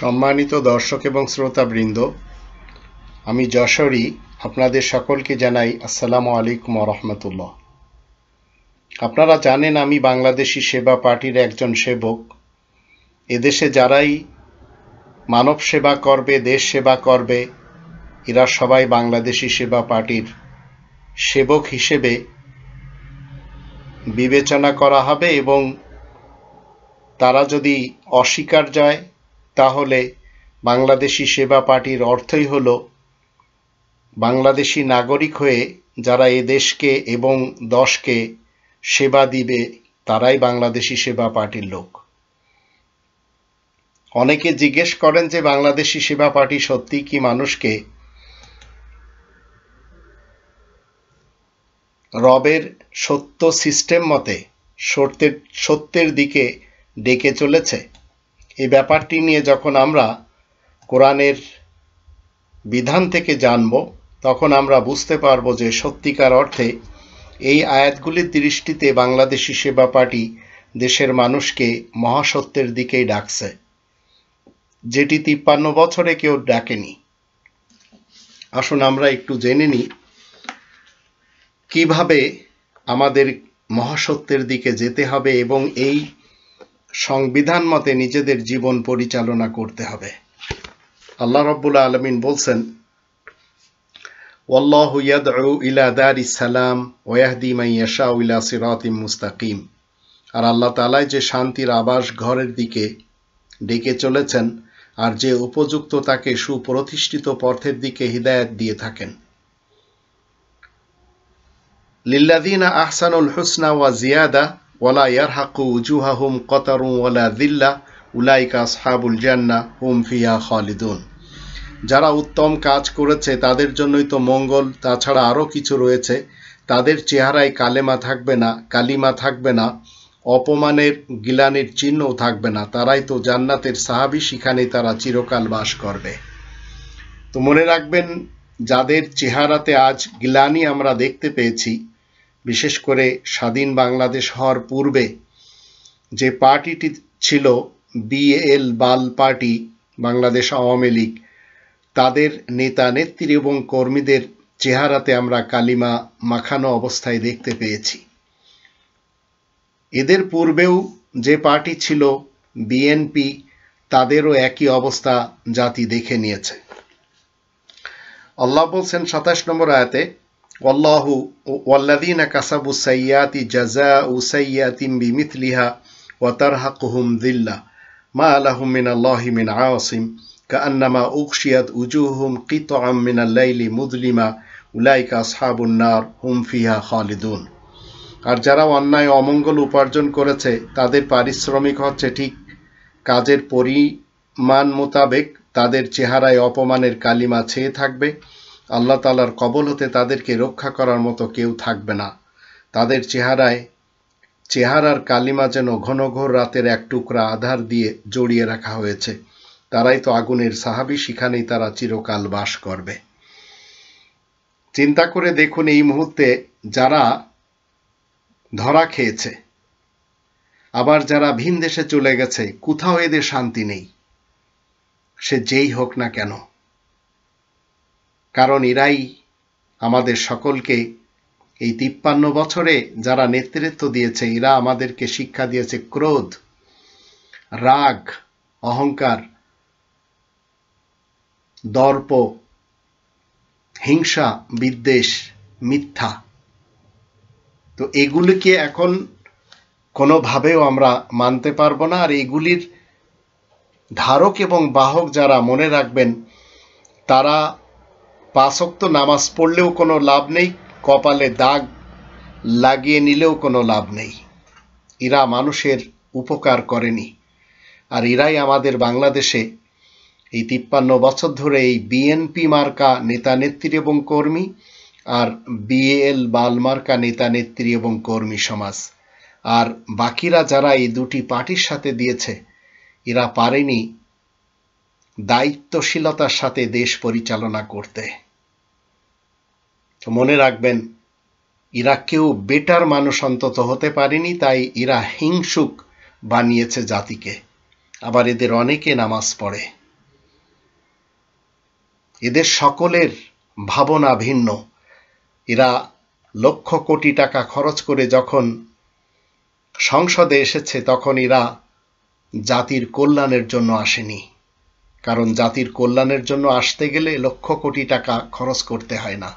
সম্মানিত দর্শক এবং শ্রোতাবৃন্দ আমি যশোরী আপনাদের সকলকে জানাই আসসালামু আলাইকুম রহমতুল্লাহ আপনারা জানেন আমি বাংলাদেশি সেবা পার্টির একজন সেবক এদেশে যারাই মানব সেবা করবে দেশ সেবা করবে এরা সবাই বাংলাদেশি সেবা পার্টির সেবক হিসেবে বিবেচনা করা হবে এবং তারা যদি অস্বীকার যায় তাহলে বাংলাদেশি সেবা পার্টির অর্থই হল বাংলাদেশি নাগরিক হয়ে যারা এ দেশকে এবং দশকে সেবা দিবে তারাই বাংলাদেশি সেবা পার্টির লোক অনেকে জিজ্ঞেস করেন যে বাংলাদেশি সেবা পার্টি সত্যি কি মানুষকে রবের সত্য সিস্টেম মতে সত্যের সত্যের দিকে ডেকে চলেছে এই ব্যাপারটি নিয়ে যখন আমরা কোরআনের বিধান থেকে জানব তখন আমরা বুঝতে পারব যে সত্যিকার অর্থে এই আয়াতগুলির দৃষ্টিতে বাংলাদেশি সেবা পার্টি দেশের মানুষকে মহাসত্যের দিকেই ডাকছে যেটি তিপ্পান্ন বছরে কেউ ডাকেনি আসুন আমরা একটু জেনে নিই কিভাবে আমাদের মহাসত্যের দিকে যেতে হবে এবং এই সংবিধান মতে নিজেদের জীবন পরিচালনা করতে হবে আল্লাহ রব্বুল আলমিন বলছেন والله يدعو إلى دار السلام ويهدي من يشاء إلى صراط মুস্তাকিম আর আল্লাহ তালাই যে শান্তির আবাস ঘরের দিকে ডেকে চলেছেন আর যে উপযুক্ত তাকে সুপ্রতিষ্ঠিত পথের দিকে হিদায়ত দিয়ে থাকেন লিল্লাদিনা আহসানুল হুসনা ওয়া জিয়াদা ওয়ালা ইয়ারহাকু উজুহাহুম কতারু ওয়ালা দিল্লা উলাইকা আসহাবুল জান্না হুম ফিয়া খালিদুন যারা উত্তম কাজ করেছে তাদের জন্যই তো মঙ্গল তাছাড়া আরও কিছু রয়েছে তাদের চেহারায় কালেমা থাকবে না কালিমা থাকবে না অপমানের গিলানির চিহ্নও থাকবে না তারাই তো জান্নাতের সাহাবি সেখানেই তারা চিরকাল বাস করবে তো মনে রাখবেন যাদের চেহারাতে আজ গিলানি আমরা দেখতে পেয়েছি বিশেষ করে স্বাধীন বাংলাদেশ হওয়ার পূর্বে যে পার্টিটি ছিল বিএল বাল পার্টি বাংলাদেশ আওয়ামী লীগ তাদের নেতা নেত্রী এবং কর্মীদের চেহারাতে আমরা কালিমা মাখানো অবস্থায় দেখতে পেয়েছি এদের পূর্বেও যে পার্টি ছিল বিএনপি তাদেরও একই অবস্থা জাতি দেখে নিয়েছে আল্লাহ বলছেন সাতাশ নম্বর আয়াতে والله والذين كسبوا السيئات جزاء سيئة بمثلها وترهقهم ذلة ما لهم من الله من عاصم كأنما أغشيت وجوههم قطعا من الليل مظلما أولئك أصحاب النار هم فيها خالدون আর যারা অন্যায় অমঙ্গল উপার্জন করেছে তাদের পারিশ্রমিক হচ্ছে ঠিক কাজের পরিমাণ মোতাবেক তাদের চেহারায় অপমানের কালিমা ছেয়ে থাকবে আল্লাহ তালার কবল হতে তাদেরকে রক্ষা করার মতো কেউ থাকবে না তাদের চেহারায় চেহারার কালিমা যেন ঘন ঘোর রাতের এক টুকরা আধার দিয়ে জড়িয়ে রাখা হয়েছে তারাই তো আগুনের সাহাবি সেখানেই তারা চিরকাল বাস করবে চিন্তা করে দেখুন এই মুহূর্তে যারা ধরা খেয়েছে আবার যারা ভিন দেশে চলে গেছে কোথাও এদের শান্তি নেই সে যেই হোক না কেন কারণ এরাই আমাদের সকলকে এই তিপ্পান্ন বছরে যারা নেতৃত্ব দিয়েছে এরা আমাদেরকে শিক্ষা দিয়েছে ক্রোধ রাগ অহংকার দর্প হিংসা বিদ্বেষ মিথ্যা তো এগুলিকে এখন কোনোভাবেও আমরা মানতে পারবো না আর এগুলির ধারক এবং বাহক যারা মনে রাখবেন তারা পাঁচক্ত নামাজ পড়লেও কোনো লাভ নেই কপালে দাগ লাগিয়ে নিলেও কোনো লাভ নেই এরা মানুষের উপকার করেনি আর এরাই আমাদের বাংলাদেশে এই তিপ্পান্ন বছর ধরে এই বিএনপি মার্কা নেতা নেত্রী এবং কর্মী আর বিএল বাল মার্কা নেতা নেত্রী এবং কর্মী সমাজ আর বাকিরা যারা এই দুটি পার্টির সাথে দিয়েছে এরা পারেনি দায়িত্বশীলতার সাথে দেশ পরিচালনা করতে তো মনে রাখবেন ইরা কেউ বেটার মানুষ অন্তত হতে পারেনি তাই ইরা হিংসুক বানিয়েছে জাতিকে আবার এদের অনেকে নামাজ পড়ে এদের সকলের ভাবনা ভিন্ন এরা লক্ষ কোটি টাকা খরচ করে যখন সংসদে এসেছে তখন এরা জাতির কল্যাণের জন্য আসেনি কারণ জাতির কল্যাণের জন্য আসতে গেলে লক্ষ কোটি টাকা খরচ করতে হয় না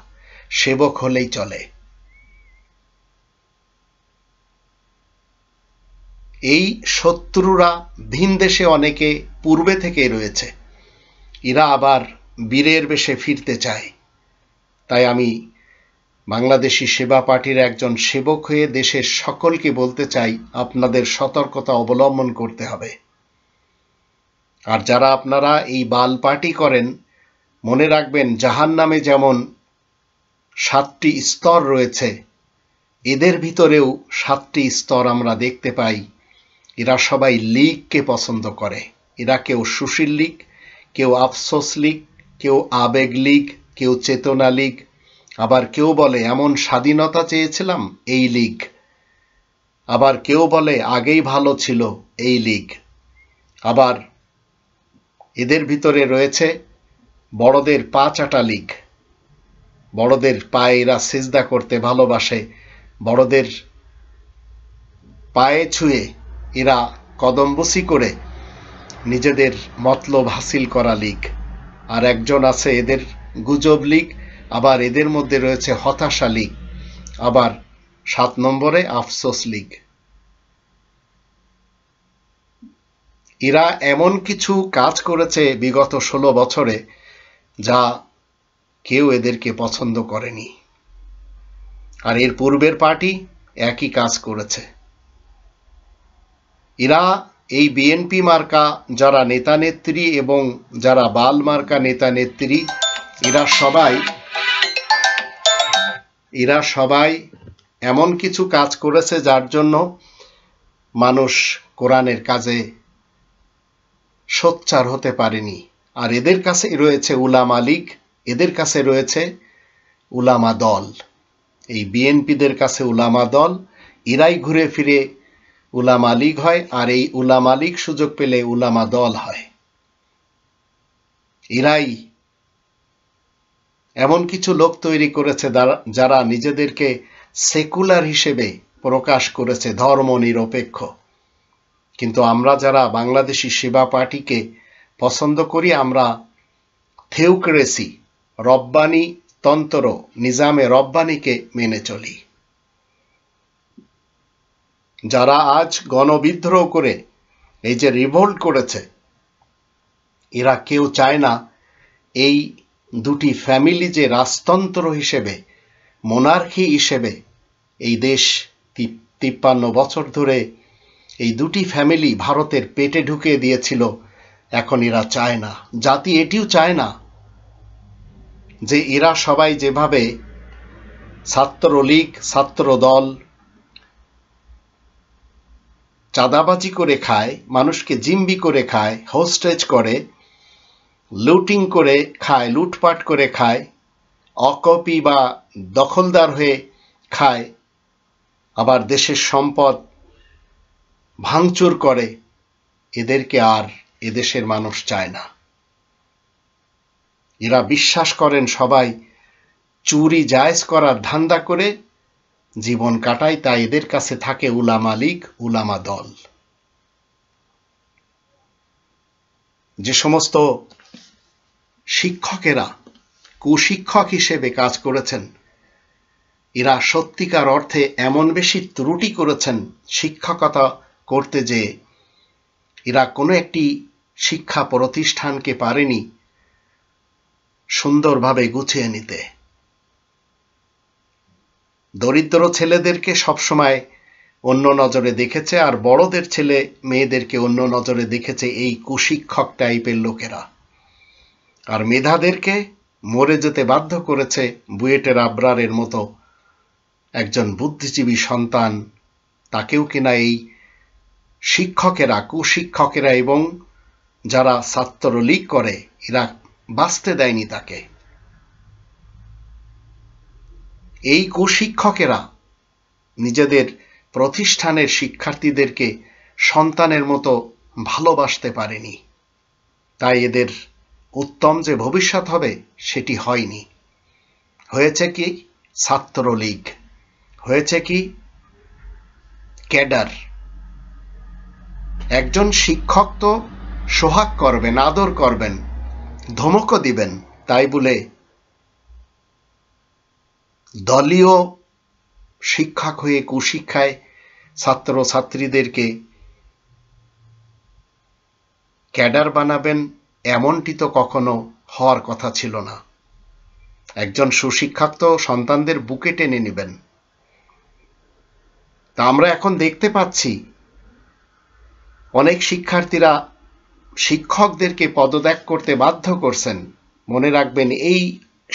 সেবক হলেই চলে এই শত্রুরা ভিন দেশে অনেকে পূর্বে থেকেই রয়েছে এরা আবার বীরের বেশে ফিরতে চায় তাই আমি বাংলাদেশি সেবা পার্টির একজন সেবক হয়ে দেশের সকলকে বলতে চাই আপনাদের সতর্কতা অবলম্বন করতে হবে আর যারা আপনারা এই বাল পার্টি করেন মনে রাখবেন জাহান নামে যেমন সাতটি স্তর রয়েছে এদের ভিতরেও সাতটি স্তর আমরা দেখতে পাই এরা সবাই লিগকে পছন্দ করে এরা কেউ সুশীল লীগ কেউ আফসোস লীগ কেউ আবেগ লীগ কেউ চেতনা লীগ আবার কেউ বলে এমন স্বাধীনতা চেয়েছিলাম এই লীগ আবার কেউ বলে আগেই ভালো ছিল এই লীগ আবার এদের ভিতরে রয়েছে বড়দের পাঁচ আটা লীগ বড়দের পায়ে এরা করতে ভালোবাসে বড়দের পায়ে ছুঁয়ে এরা কদমবসি করে নিজেদের মতলব হাসিল করা লীগ আর একজন আছে এদের গুজব লীগ আবার এদের মধ্যে রয়েছে হতাশা লিগ আবার সাত নম্বরে আফসোস লিগ এরা এমন কিছু কাজ করেছে বিগত ষোলো বছরে যা কেউ এদেরকে পছন্দ করেনি আর এর পূর্বের পার্টি একই কাজ করেছে এরা এই বিএনপি মার্কা যারা নেতা নেত্রী এবং যারা বাল মার্কা নেতা নেত্রী এরা সবাই এরা সবাই এমন কিছু কাজ করেছে যার জন্য মানুষ কোরআনের কাজে সোচ্চার হতে পারেনি আর এদের কাছে রয়েছে উলা মালিক এদের কাছে রয়েছে উলামা দল এই বিএনপিদের কাছে উলামা দল এরাই ঘুরে ফিরে উলামা লীগ হয় আর এই উলামা লীগ সুযোগ পেলে উলামা দল হয় এরাই এমন কিছু লোক তৈরি করেছে যারা নিজেদেরকে সেকুলার হিসেবে প্রকাশ করেছে ধর্ম নিরপেক্ষ কিন্তু আমরা যারা বাংলাদেশি সেবা পার্টিকে পছন্দ করি আমরা থেউক্রেসি রব্বানি তন্ত্র নিজামে রব্বানিকে মেনে চলি যারা আজ গণবিদ্রোহ করে এই যে রিভোল্ট করেছে এরা কেউ চায় না এই দুটি ফ্যামিলি যে রাজতন্ত্র হিসেবে মোনার্কি হিসেবে এই দেশ তিপ্পান্ন বছর ধরে এই দুটি ফ্যামিলি ভারতের পেটে ঢুকিয়ে দিয়েছিল এখন এরা চায় না জাতি এটিও চায় না যে এরা সবাই যেভাবে ছাত্রলীগ ছাত্রদল চাঁদাবাজি করে খায় মানুষকে জিম্বি করে খায় হোস্টেজ করে লুটিং করে খায় লুটপাট করে খায় অকপি বা দখলদার হয়ে খায় আবার দেশের সম্পদ ভাঙচুর করে এদেরকে আর এদেশের মানুষ চায় না এরা বিশ্বাস করেন সবাই চুরি জায়জ করার ধান্দা করে জীবন কাটায় তাই এদের কাছে থাকে উলামা লীগ উলামা দল যে সমস্ত শিক্ষকেরা কুশিক্ষক হিসেবে কাজ করেছেন এরা সত্যিকার অর্থে এমন বেশি ত্রুটি করেছেন শিক্ষকতা করতে যে এরা কোনো একটি শিক্ষা প্রতিষ্ঠানকে পারেনি সুন্দরভাবে গুছিয়ে নিতে দরিদ্র ছেলেদেরকে সবসময় অন্য নজরে দেখেছে আর বড়দের ছেলে মেয়েদেরকে অন্য নজরে দেখেছে এই কুশিক্ষক টাইপের লোকেরা আর মেধাদেরকে মরে যেতে বাধ্য করেছে বুয়েটের আব্রারের মতো একজন বুদ্ধিজীবী সন্তান তাকেও কিনা এই শিক্ষকেরা কুশিক্ষকেরা এবং যারা ছাত্রলীগ করে এরা বাঁচতে দেয়নি তাকে এই কুশিক্ষকেরা নিজেদের প্রতিষ্ঠানের শিক্ষার্থীদেরকে সন্তানের মতো ভালোবাসতে পারেনি তাই এদের উত্তম যে ভবিষ্যৎ হবে সেটি হয়নি হয়েছে কি ছাত্রলীগ হয়েছে কি ক্যাডার একজন শিক্ষক তো সোহাগ করবেন আদর করবেন ধমকও দিবেন তাই বলে দলীয় শিক্ষক হয়ে কুশিক্ষায় ছাত্র ছাত্রীদেরকে ক্যাডার বানাবেন এমনটি তো কখনো হওয়ার কথা ছিল না একজন সুশিক্ষক তো সন্তানদের বুকে টেনে নেবেন তা আমরা এখন দেখতে পাচ্ছি অনেক শিক্ষার্থীরা শিক্ষকদেরকে পদত্যাগ করতে বাধ্য করছেন মনে রাখবেন এই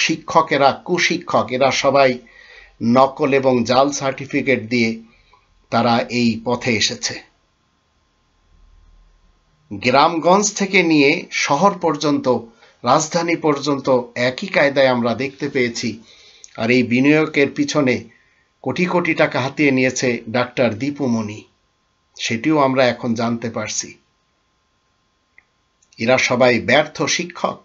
শিক্ষকেরা কুশিক্ষক এরা সবাই নকল এবং জাল সার্টিফিকেট দিয়ে তারা এই পথে এসেছে গ্রামগঞ্জ থেকে নিয়ে শহর পর্যন্ত রাজধানী পর্যন্ত একই কায়দায় আমরা দেখতে পেয়েছি আর এই বিনিয়োগের পিছনে কোটি কোটি টাকা হাতিয়ে নিয়েছে ডাক্তার দীপুমণি সেটিও আমরা এখন জানতে পারছি এরা সবাই ব্যর্থ শিক্ষক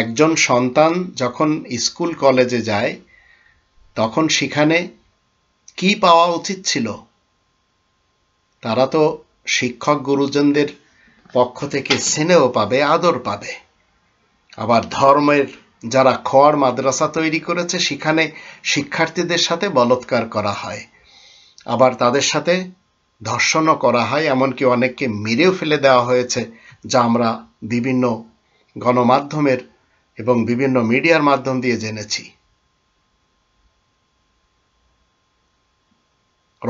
একজন সন্তান যখন স্কুল কলেজে যায় তখন সেখানে কি পাওয়া উচিত ছিল তারা তো শিক্ষক গুরুজনদের পক্ষ থেকে স্নেহ পাবে আদর পাবে আবার ধর্মের যারা খড় মাদ্রাসা তৈরি করেছে সেখানে শিক্ষার্থীদের সাথে বলৎকার করা হয় আবার তাদের সাথে ধর্ষণও করা হয় এমনকি অনেককে মেরেও ফেলে দেওয়া হয়েছে যা আমরা বিভিন্ন গণমাধ্যমের এবং বিভিন্ন মিডিয়ার মাধ্যম দিয়ে জেনেছি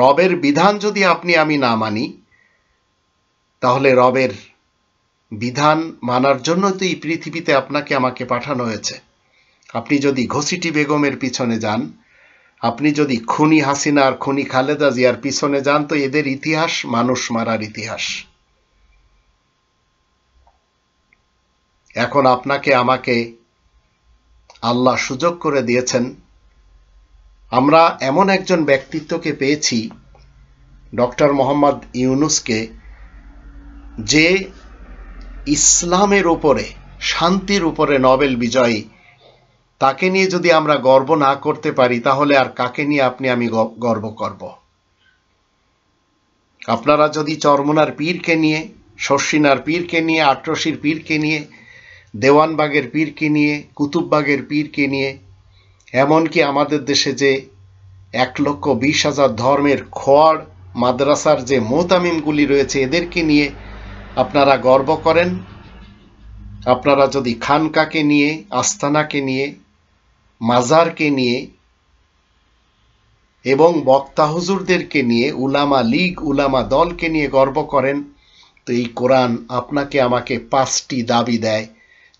রবের বিধান যদি আপনি আমি না মানি তাহলে রবের বিধান মানার জন্য তো এই পৃথিবীতে আপনাকে আমাকে পাঠানো হয়েছে আপনি যদি ঘসিটি বেগমের পিছনে যান আপনি যদি খুনি হাসিনা আর খুনি খালেদা জিয়ার পিছনে যান তো এদের ইতিহাস মানুষ মারার ইতিহাস এখন আপনাকে আমাকে আল্লাহ সুযোগ করে দিয়েছেন আমরা এমন একজন ব্যক্তিত্বকে পেয়েছি ডক্টর মোহাম্মদ ইউনুসকে যে ইসলামের উপরে শান্তির উপরে নোবেল বিজয়ী তাকে নিয়ে যদি আমরা গর্ব না করতে পারি তাহলে আর কাকে নিয়ে আপনি আমি গর্ব করব আপনারা যদি চরমনার পীরকে নিয়ে শর্ষিনার পীরকে নিয়ে আট্রসির পীরকে নিয়ে দেওয়ানবাগের পীরকে নিয়ে কুতুববাগের পীরকে নিয়ে এমনকি আমাদের দেশে যে এক লক্ষ বিশ হাজার ধর্মের খোয়াড় মাদ্রাসার যে মোতামিমগুলি রয়েছে এদেরকে নিয়ে আপনারা গর্ব করেন আপনারা যদি খানকাকে নিয়ে আস্তানাকে নিয়ে মাজারকে নিয়ে এবং বক্তা হুজুরদেরকে নিয়ে উলামা লীগ উলামা দলকে নিয়ে গর্ব করেন তো এই কোরআন আপনাকে আমাকে পাঁচটি দাবি দেয়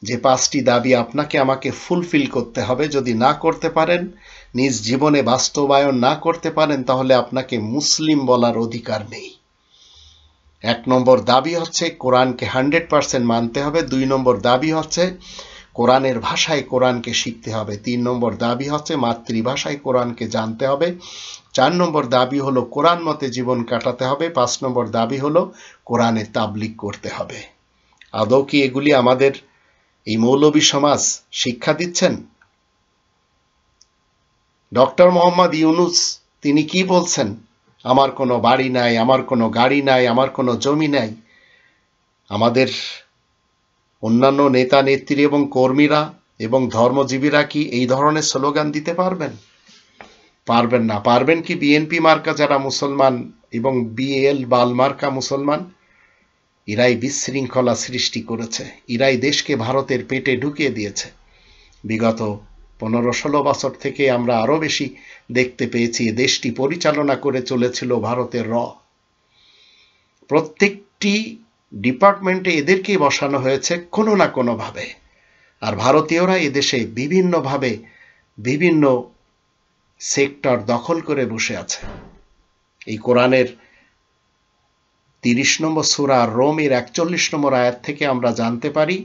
যে পাঁচটি দাবি আপনাকে আমাকে ফুলফিল করতে হবে যদি না করতে পারেন নিজ জীবনে বাস্তবায়ন না করতে পারেন তাহলে আপনাকে মুসলিম বলার অধিকার নেই এক নম্বর দাবি হচ্ছে কোরআনকে হান্ড্রেড পারসেন্ট মানতে হবে দুই নম্বর দাবি হচ্ছে কোরআনের ভাষায় কোরআনকে শিখতে হবে তিন নম্বর দাবি হচ্ছে মাতৃভাষায় কোরআনকে জানতে হবে চার নম্বর দাবি হলো কোরআন মতে জীবন কাটাতে হবে পাঁচ নম্বর দাবি হলো কোরআনে তাবলিক করতে হবে আদৌ কি এগুলি আমাদের এই মৌলবী সমাজ শিক্ষা দিচ্ছেন ডক্টর মোহাম্মদ ইউনুস তিনি কি বলছেন আমার কোনো বাড়ি নাই আমার কোনো গাড়ি নাই আমার কোনো জমি নাই আমাদের অন্যান্য নেতা নেত্রী এবং কর্মীরা এবং ধর্মজীবীরা কি এই ধরনের স্লোগান দিতে পারবেন পারবেন না পারবেন কি বিএনপি মার্কা যারা মুসলমান এবং বিএল বাল মার্কা মুসলমান ইরাই বিশৃঙ্খলা সৃষ্টি করেছে ইরাই দেশকে ভারতের পেটে ঢুকিয়ে দিয়েছে বিগত পনেরো ষোলো বছর থেকে আমরা আরও বেশি দেখতে পেয়েছি দেশটি পরিচালনা করে চলেছিল ভারতের র প্রত্যেকটি ডিপার্টমেন্টে এদেরকেই বসানো হয়েছে কোনো না কোনোভাবে আর ভারতীয়রা এদেশে বিভিন্নভাবে বিভিন্ন সেক্টর দখল করে বসে আছে এই কোরআনের তিরিশ নম্বর সুরা রোমের একচল্লিশ নম্বর আয়াত থেকে আমরা জানতে পারি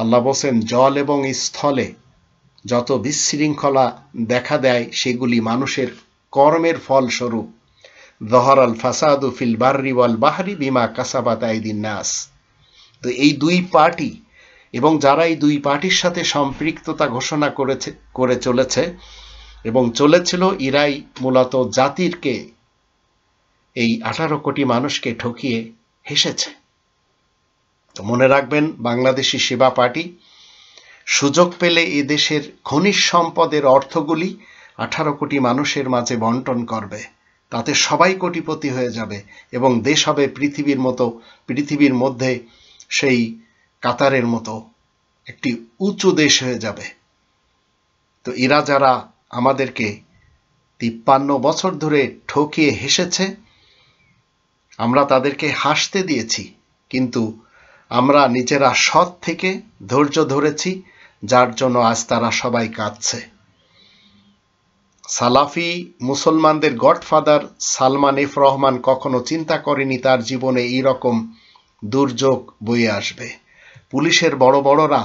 আল্লাহ বসেন জল এবং স্থলে যত বিশৃঙ্খলা দেখা দেয় সেগুলি মানুষের কর্মের ফলস্বরূপ জহর আল ফাসাদু ফিল বাহরি ওয়াল বাহরি বিমা কাসাবাত আইদিন নাস তো এই দুই পার্টি এবং যারা এই দুই পার্টির সাথে সম্পৃক্ততা ঘোষণা করেছে করে চলেছে এবং চলেছিল ইরাই মূলত জাতিরকে এই আঠারো কোটি মানুষকে ঠকিয়ে হেসেছে তো মনে রাখবেন বাংলাদেশি সেবা পার্টি সুযোগ পেলে এ দেশের খনিজ সম্পদের অর্থগুলি আঠারো কোটি মানুষের মাঝে বন্টন করবে তাতে সবাই কোটিপতি হয়ে যাবে এবং দেশ হবে পৃথিবীর মতো পৃথিবীর মধ্যে সেই কাতারের মতো একটি উঁচু দেশ হয়ে যাবে তো এরা যারা আমাদেরকে তিপ্পান্ন বছর ধরে ঠকিয়ে হেসেছে আমরা তাদেরকে হাসতে দিয়েছি কিন্তু আমরা নিজেরা সৎ থেকে ধৈর্য ধরেছি যার জন্য আজ তারা সবাই কাঁদছে সালাফি মুসলমানদের গডফাদার সালমান এফ রহমান কখনো চিন্তা করেনি তার জীবনে এই রকম দুর্যোগ বয়ে আসবে পুলিশের বড় বড়রা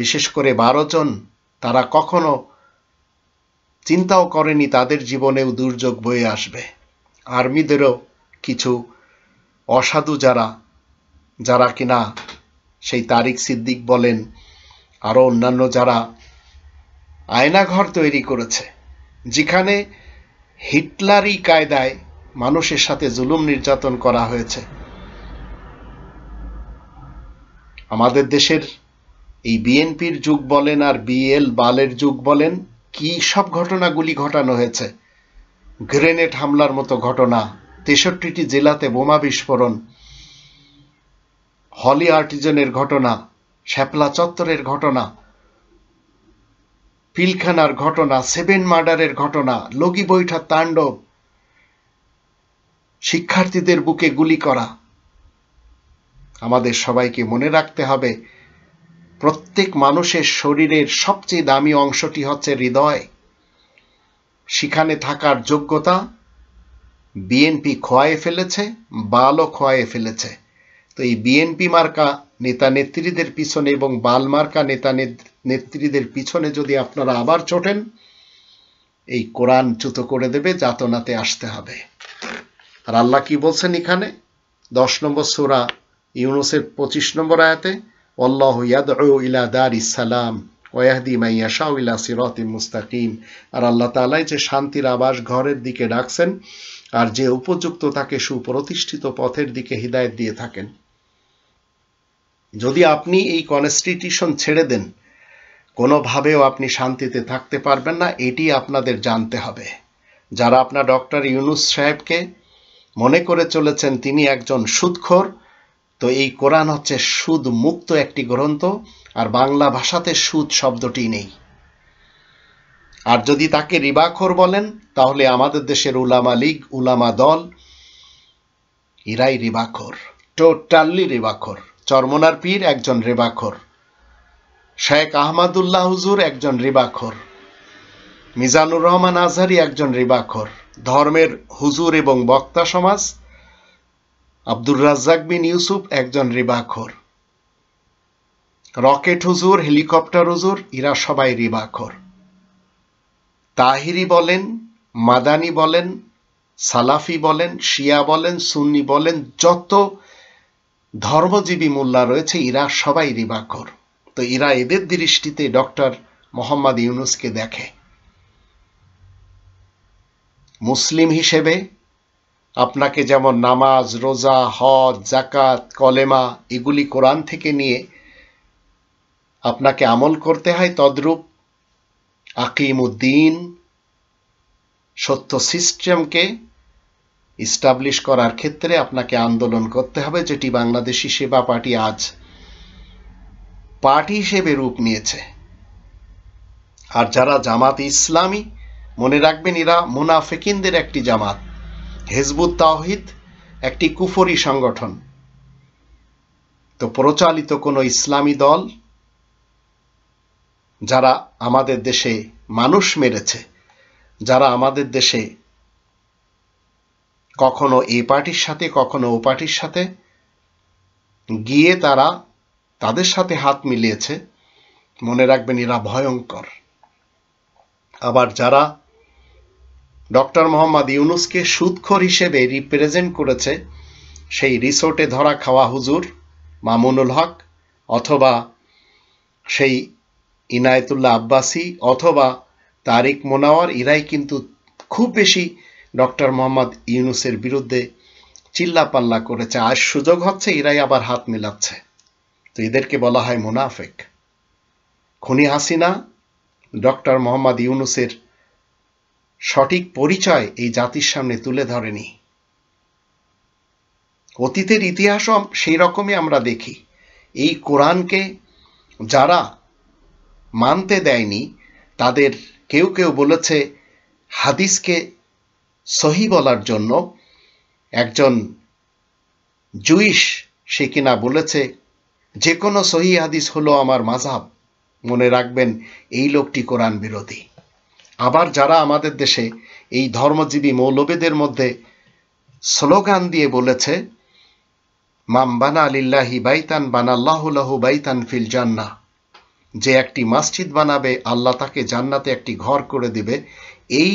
বিশেষ করে বারো জন তারা কখনো চিন্তাও করেনি তাদের জীবনেও দুর্যোগ বয়ে আসবে আর্মিদেরও কিছু অসাধু যারা যারা কিনা সেই তারিক সিদ্দিক বলেন আরও অন্যান্য যারা আয়নাঘর তৈরি করেছে যেখানে হিটলারি কায়দায় মানুষের সাথে জুলুম নির্যাতন করা হয়েছে আমাদের দেশের এই বিএনপির যুগ বলেন আর বিএল বালের যুগ বলেন কি সব ঘটনাগুলি ঘটানো হয়েছে গ্রেনেড হামলার মতো ঘটনা তেষট্টিটি জেলাতে বোমা বিস্ফোরণ হলি আর্টিজনের ঘটনা শ্যাপলা চত্বরের ঘটনা পিলখানার ঘটনা সেভেন মার্ডারের ঘটনা লগি বৈঠা তাণ্ডব শিক্ষার্থীদের বুকে গুলি করা আমাদের সবাইকে মনে রাখতে হবে প্রত্যেক মানুষের শরীরের সবচেয়ে দামি অংশটি হচ্ছে হৃদয় সেখানে থাকার যোগ্যতা বিএনপি খোয়ায়ে ফেলেছে বালও খোয়ায়ে ফেলেছে তো এই বিএনপি মার্কা নেতা নেত্রীদের পিছনে এবং বাল মার্কা নেতা নেত্রী নেত্রীদের পিছনে যদি আপনারা আবার চোটেন এই কোরআন চ্যুত করে দেবে যাতনাতে আসতে হবে আর আল্লাহ কি বলছেন এখানে দশ নম্বর সুরা ইউনুসের পঁচিশ নম্বর আয়াতে অল্লাহ ইলা দার ইসালাম ওয়াহদি মাইয়াশা ইলা সিরতিম মুস্তাকিম আর আল্লাহ তালাই যে শান্তির আবাস ঘরের দিকে ডাকছেন আর যে উপযুক্ত তাকে সুপ্রতিষ্ঠিত পথের দিকে হৃদায়ত দিয়ে থাকেন যদি আপনি এই কনস্টিটিউশন ছেড়ে দেন কোনোভাবেও আপনি শান্তিতে থাকতে পারবেন না এটি আপনাদের জানতে হবে যারা আপনার ডক্টর ইউনুস সাহেবকে মনে করে চলেছেন তিনি একজন সুদখোর তো এই কোরআন হচ্ছে সুদ মুক্ত একটি গ্রন্থ আর বাংলা ভাষাতে সুদ শব্দটি নেই আর যদি তাকে রিবাখোর বলেন তাহলে আমাদের দেশের উলামা লীগ উলামা দল ইরাই রিবাখোর টোটালি রেবাখর চরমনার পীর একজন রেবাখর শেখ আহমদুল্লাহ হুজুর একজন রিবাখর মিজানুর রহমান আজহারি একজন রিবাখর ধর্মের হুজুর এবং বক্তা সমাজ আব্দুর রাজ্জাক বিন ইউসুফ একজন রিবাখর রকেট হুজুর হেলিকপ্টার হুজুর ইরা সবাই রিবাখর তাহিরি বলেন মাদানি বলেন সালাফি বলেন শিয়া বলেন সুন্নি বলেন যত ধর্মজীবী মোল্লা রয়েছে ইরা সবাই রিবাখর তো এরা এদের দৃষ্টিতে ডক্টর মোহাম্মদ ইউনুসকে দেখে মুসলিম হিসেবে আপনাকে যেমন নামাজ রোজা হজ জাকাত কলেমা এগুলি কোরআন থেকে নিয়ে আপনাকে আমল করতে হয় তদ্রূপ উদ্দিন সত্য সিস্টেমকে ইস্টাবলিশ করার ক্ষেত্রে আপনাকে আন্দোলন করতে হবে যেটি বাংলাদেশি সেবা পার্টি আজ পার্টি হিসেবে রূপ নিয়েছে আর যারা জামাত ইসলামী মনে রাখবেন এরা মোনাফেকিনদের একটি জামাত হেজবুত তাওহিদ একটি কুফরি সংগঠন তো প্রচালিত কোনো ইসলামী দল যারা আমাদের দেশে মানুষ মেরেছে যারা আমাদের দেশে কখনো এ পার্টির সাথে কখনো ও পার্টির সাথে গিয়ে তারা তাদের সাথে হাত মিলিয়েছে মনে রাখবেন এরা ভয়ঙ্কর আবার যারা ডক্টর মোহাম্মদ ইউনুসকে সুৎখর হিসেবে রিপ্রেজেন্ট করেছে সেই রিসোর্টে ধরা খাওয়া হুজুর মামুনুল হক অথবা সেই ইনায়তুল্লাহ আব্বাসি অথবা তারিক মোনাওয়ার এরাই কিন্তু খুব বেশি ডক্টর মোহাম্মদ ইউনুসের বিরুদ্ধে চিল্লাপাল্লা করেছে আর সুযোগ হচ্ছে এরাই আবার হাত মিলাচ্ছে তো এদেরকে বলা হয় মুনাফেক খুনি হাসিনা ডক্টর মোহাম্মদ ইউনুসের সঠিক পরিচয় এই জাতির সামনে তুলে ধরেনি অতীতের ইতিহাসও সেই রকমই আমরা দেখি এই কোরআনকে যারা মানতে দেয়নি তাদের কেউ কেউ বলেছে হাদিসকে সহি বলার জন্য একজন জুইশ সে কিনা বলেছে যে কোনো সহি হাদিস হলো আমার মাঝাব মনে রাখবেন এই লোকটি কোরআন বিরোধী আবার যারা আমাদের দেশে এই ধর্মজীবী মৌলবেদের মধ্যে স্লোগান দিয়ে বলেছে মাম বানা আলিল্লাহি বাইতান বানাল্লাহুলাহু বাইতান ফিল জান্না যে একটি মসজিদ বানাবে আল্লাহ তাকে জান্নাতে একটি ঘর করে দিবে এই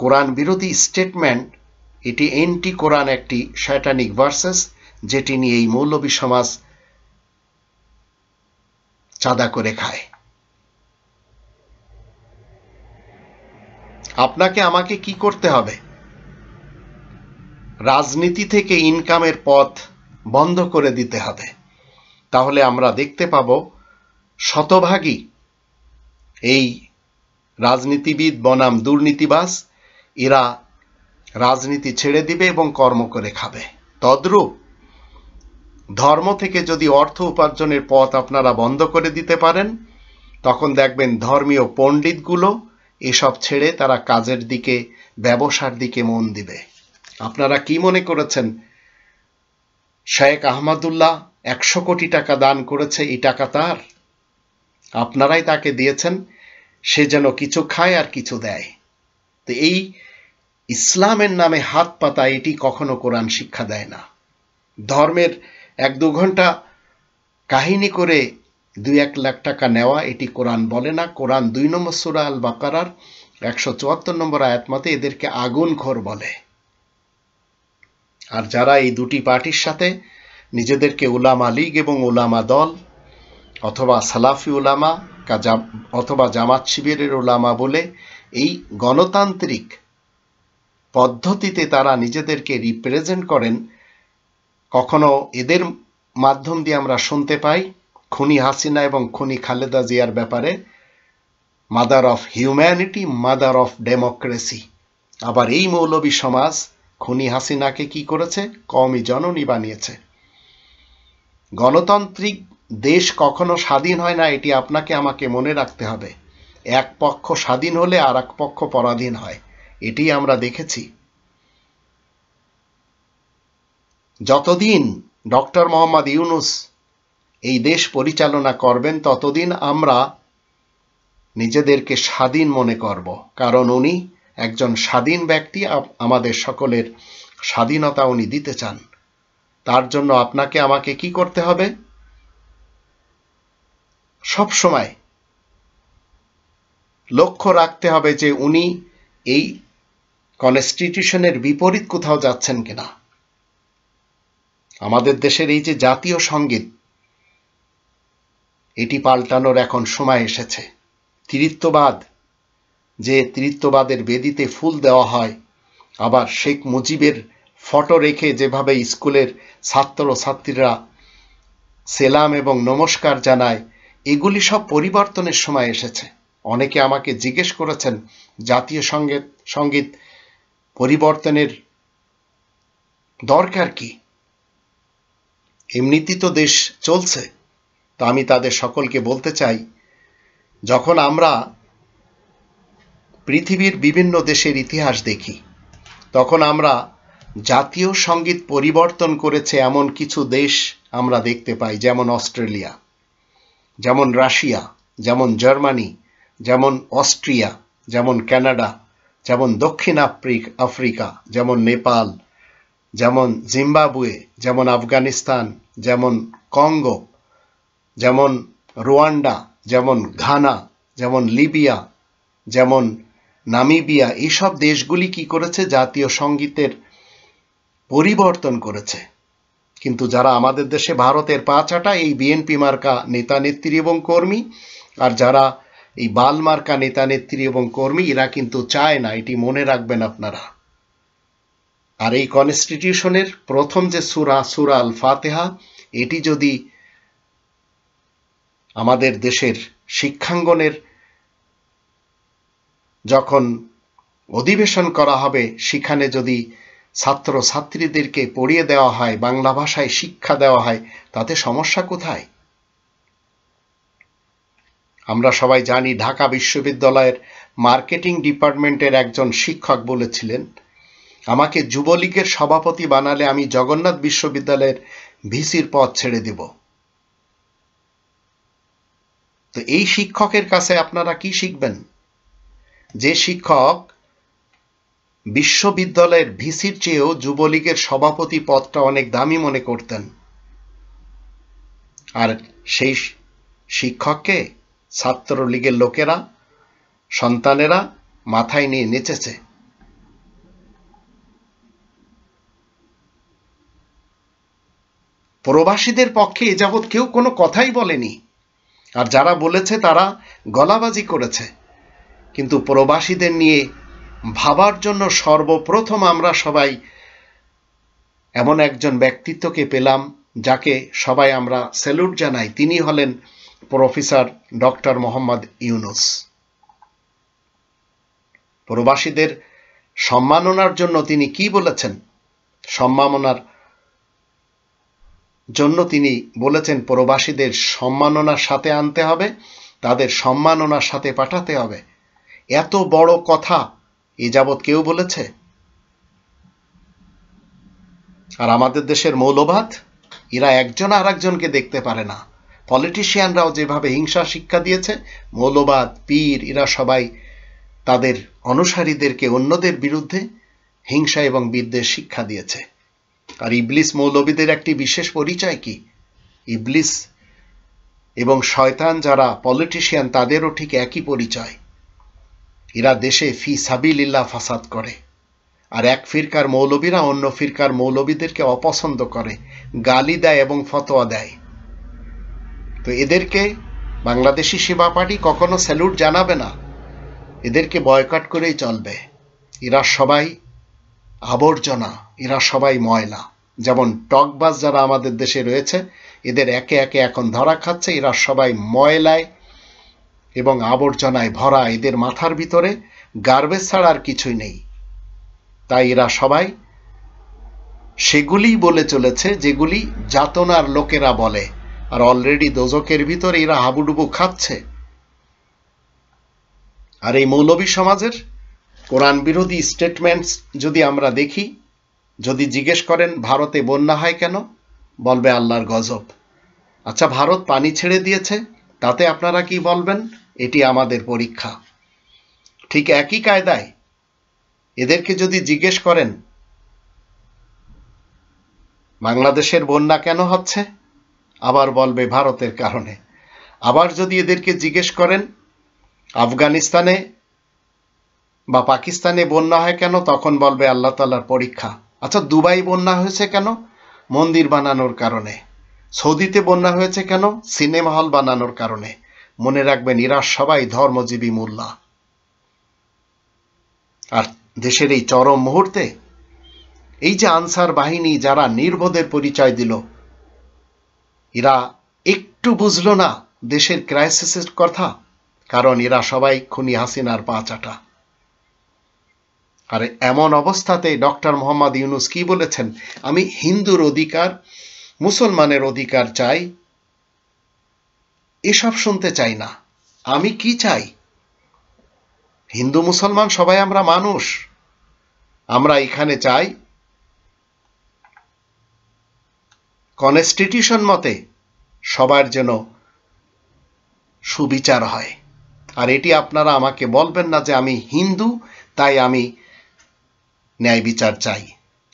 কোরআন বিরোধী স্টেটমেন্ট এটি এন্টি কোরআন একটি শ্যাটানিক ভার্সেস যেটি নিয়ে এই মৌলবী সমাজ চাঁদা করে খায় আপনাকে আমাকে কি করতে হবে রাজনীতি থেকে ইনকামের পথ বন্ধ করে দিতে হবে তাহলে আমরা দেখতে পাব শতভাগই এই রাজনীতিবিদ বনাম দুর্নীতিবাস এরা রাজনীতি ছেড়ে দিবে এবং কর্ম করে খাবে তদ্রূপ ধর্ম থেকে যদি অর্থ উপার্জনের পথ আপনারা বন্ধ করে দিতে পারেন তখন দেখবেন ধর্মীয় পণ্ডিতগুলো এসব ছেড়ে তারা কাজের দিকে ব্যবসার দিকে মন দিবে আপনারা কি মনে করেছেন শেখ আহমদুল্লাহ একশো কোটি টাকা দান করেছে এই টাকা তার আপনারাই তাকে দিয়েছেন সে যেন কিছু খায় আর কিছু দেয় তো এই ইসলামের নামে হাত পাতা এটি কখনো কোরআন শিক্ষা দেয় না ধর্মের এক দু ঘন্টা কাহিনী করে দুই এক লাখ টাকা নেওয়া এটি কোরআন বলে না কোরআন দুই নম্বর সুরা আল বাকারার একশো চুয়াত্তর নম্বর আয়াতমাতে এদেরকে ঘর বলে আর যারা এই দুটি পার্টির সাথে নিজেদেরকে ওলামা লীগ এবং উলামা দল অথবা সালাফি উলামা অথবা জামাত শিবিরের ওলামা বলে এই গণতান্ত্রিক পদ্ধতিতে তারা নিজেদেরকে রিপ্রেজেন্ট করেন কখনো এদের মাধ্যম দিয়ে আমরা শুনতে পাই খুনি হাসিনা এবং খুনি খালেদা জিয়ার ব্যাপারে mother of humanity mother of democracy আবার এই মৌলবী সমাজ খুনি হাসিনাকে কি করেছে কমই জননী বানিয়েছে গণতান্ত্রিক দেশ কখনো স্বাধীন হয় না এটি আপনাকে আমাকে মনে রাখতে হবে এক পক্ষ স্বাধীন হলে আর এক পক্ষ পরাধীন হয় এটি আমরা দেখেছি যতদিন ডক্টর মোহাম্মদ ইউনুস এই দেশ পরিচালনা করবেন ততদিন আমরা নিজেদেরকে স্বাধীন মনে করব কারণ উনি একজন স্বাধীন ব্যক্তি আমাদের সকলের স্বাধীনতা উনি দিতে চান তার জন্য আপনাকে আমাকে কি করতে হবে সব সময় লক্ষ্য রাখতে হবে যে উনি এই কনস্টিটিউশনের বিপরীত কোথাও যাচ্ছেন কিনা আমাদের দেশের এই যে জাতীয় সঙ্গীত এটি পাল্টানোর এখন সময় এসেছে তিরিত্ববাদ যে তিরিত্ববাদের বেদিতে ফুল দেওয়া হয় আবার শেখ মুজিবের ফটো রেখে যেভাবে স্কুলের ছাত্র ছাত্রীরা সেলাম এবং নমস্কার জানায় এগুলি সব পরিবর্তনের সময় এসেছে অনেকে আমাকে জিজ্ঞেস করেছেন জাতীয় সঙ্গীত সঙ্গীত পরিবর্তনের দরকার কি এমনিতেই তো দেশ চলছে তো আমি তাদের সকলকে বলতে চাই যখন আমরা পৃথিবীর বিভিন্ন দেশের ইতিহাস দেখি তখন আমরা জাতীয় সঙ্গীত পরিবর্তন করেছে এমন কিছু দেশ আমরা দেখতে পাই যেমন অস্ট্রেলিয়া যেমন রাশিয়া যেমন জার্মানি যেমন অস্ট্রিয়া যেমন কানাডা যেমন দক্ষিণ আফ্রিকা যেমন নেপাল যেমন জিম্বাবুয়ে যেমন আফগানিস্তান যেমন কঙ্গো যেমন রুয়ান্ডা যেমন ঘানা যেমন লিবিয়া যেমন নামিবিয়া এইসব দেশগুলি কি করেছে জাতীয় সঙ্গীতের পরিবর্তন করেছে কিন্তু যারা আমাদের দেশে ভারতের পাঁচাটা এই বিএনপি মার্কা নেতা নেত্রী এবং কর্মী আর যারা এই বাল মার্কা নেতা নেত্রী এবং কর্মী এরা কিন্তু চায় না এটি মনে রাখবেন আপনারা আর এই কনস্টিটিউশনের প্রথম যে সুরা সুরা আল ফাতেহা এটি যদি আমাদের দেশের শিক্ষাঙ্গনের যখন অধিবেশন করা হবে সেখানে যদি ছাত্র ছাত্রীদেরকে পড়িয়ে দেওয়া হয় বাংলা ভাষায় শিক্ষা দেওয়া হয় তাতে সমস্যা কোথায় আমরা সবাই জানি ঢাকা বিশ্ববিদ্যালয়ের মার্কেটিং ডিপার্টমেন্টের একজন শিক্ষক বলেছিলেন আমাকে যুবলীগের সভাপতি বানালে আমি জগন্নাথ বিশ্ববিদ্যালয়ের ভিসির পথ ছেড়ে দিব তো এই শিক্ষকের কাছে আপনারা কি শিখবেন যে শিক্ষক বিশ্ববিদ্যালয়ের ভিসির চেয়েও যুবলীগের সভাপতি পদটা অনেক দামি মনে করতেন আর সেই শিক্ষককে ছাত্রলীগের লোকেরা সন্তানেরা মাথায় নিয়ে নেচেছে প্রবাসীদের পক্ষে এ যাবৎ কেউ কোনো কথাই বলেনি আর যারা বলেছে তারা গলাবাজি করেছে কিন্তু প্রবাসীদের নিয়ে ভাবার জন্য সর্বপ্রথম আমরা সবাই এমন একজন ব্যক্তিত্বকে পেলাম যাকে সবাই আমরা স্যালুট জানাই তিনি হলেন প্রফেসর ডক্টর মোহাম্মদ ইউনুস প্রবাসীদের সম্মাননার জন্য তিনি কি বলেছেন সম্মাননার জন্য তিনি বলেছেন প্রবাসীদের সম্মাননার সাথে আনতে হবে তাদের সম্মাননার সাথে পাঠাতে হবে এত বড় কথা এ যাবৎ কেউ বলেছে আর আমাদের দেশের মৌলবাদ এরা একজন আর একজনকে দেখতে পারে না পলিটিশিয়ানরাও যেভাবে হিংসা শিক্ষা দিয়েছে মৌলবাদ পীর এরা সবাই তাদের অনুসারীদেরকে অন্যদের বিরুদ্ধে হিংসা এবং বিদ্বেষ শিক্ষা দিয়েছে আর ইবলিস মৌলবীদের একটি বিশেষ পরিচয় কি ইবলিস এবং শয়তান যারা পলিটিশিয়ান তাদেরও ঠিক একই পরিচয় এরা দেশে ফি সাবিল্লা ফাসাদ করে আর এক ফিরকার মৌলবীরা অন্য ফিরকার মৌলবীদেরকে অপছন্দ করে গালি দেয় এবং ফতোয়া দেয় তো এদেরকে বাংলাদেশি সেবা পার্টি কখনো স্যালুট জানাবে না এদেরকে বয়কট করেই চলবে এরা সবাই আবর্জনা এরা সবাই ময়লা যেমন টকবাস যারা আমাদের দেশে রয়েছে এদের একে একে এখন ধরা খাচ্ছে এরা সবাই ময়লায় এবং আবর্জনায় ভরা এদের মাথার ভিতরে গার্বেজ ছাড়া আর কিছুই নেই তাই এরা সবাই সেগুলি বলে চলেছে যেগুলি যাতনার লোকেরা বলে আর অলরেডি দোজকের ভিতরে এরা হাবুডুবু খাচ্ছে আর এই মৌলবী সমাজের কোরআন বিরোধী স্টেটমেন্টস যদি আমরা দেখি যদি জিজ্ঞেস করেন ভারতে বন্যা হয় কেন বলবে আল্লাহর গজব আচ্ছা ভারত পানি ছেড়ে দিয়েছে তাতে আপনারা কি বলবেন এটি আমাদের পরীক্ষা ঠিক একই কায়দায় এদেরকে যদি জিজ্ঞেস করেন বাংলাদেশের বন্যা কেন হচ্ছে আবার বলবে ভারতের কারণে আবার যদি এদেরকে জিজ্ঞেস করেন আফগানিস্তানে বা পাকিস্তানে বন্যা হয় কেন তখন বলবে আল্লাহ তালার পরীক্ষা আচ্ছা দুবাই বন্যা হয়েছে কেন মন্দির বানানোর কারণে সৌদিতে বন্যা হয়েছে কেন সিনেমা হল বানানোর কারণে মনে রাখবেন এরা সবাই ধর্মজীবী মোল্লা আর দেশের এই চরম মুহূর্তে এই যে আনসার বাহিনী যারা নির্বোধের পরিচয় দিল এরা একটু বুঝল না দেশের ক্রাইসিসের কথা কারণ এরা সবাই খুনি হাসিনার পা চাটা আর এমন অবস্থাতে ডক্টর মোহাম্মদ ইউনুস কি বলেছেন আমি হিন্দুর অধিকার মুসলমানের অধিকার চাই এসব শুনতে চাই না আমি কি চাই হিন্দু মুসলমান সবাই আমরা মানুষ আমরা এখানে চাই কনস্টিটিউশন মতে সবার যেন সুবিচার হয় আর এটি আপনারা আমাকে বলবেন না যে আমি হিন্দু তাই আমি ন্যায় বিচার চাই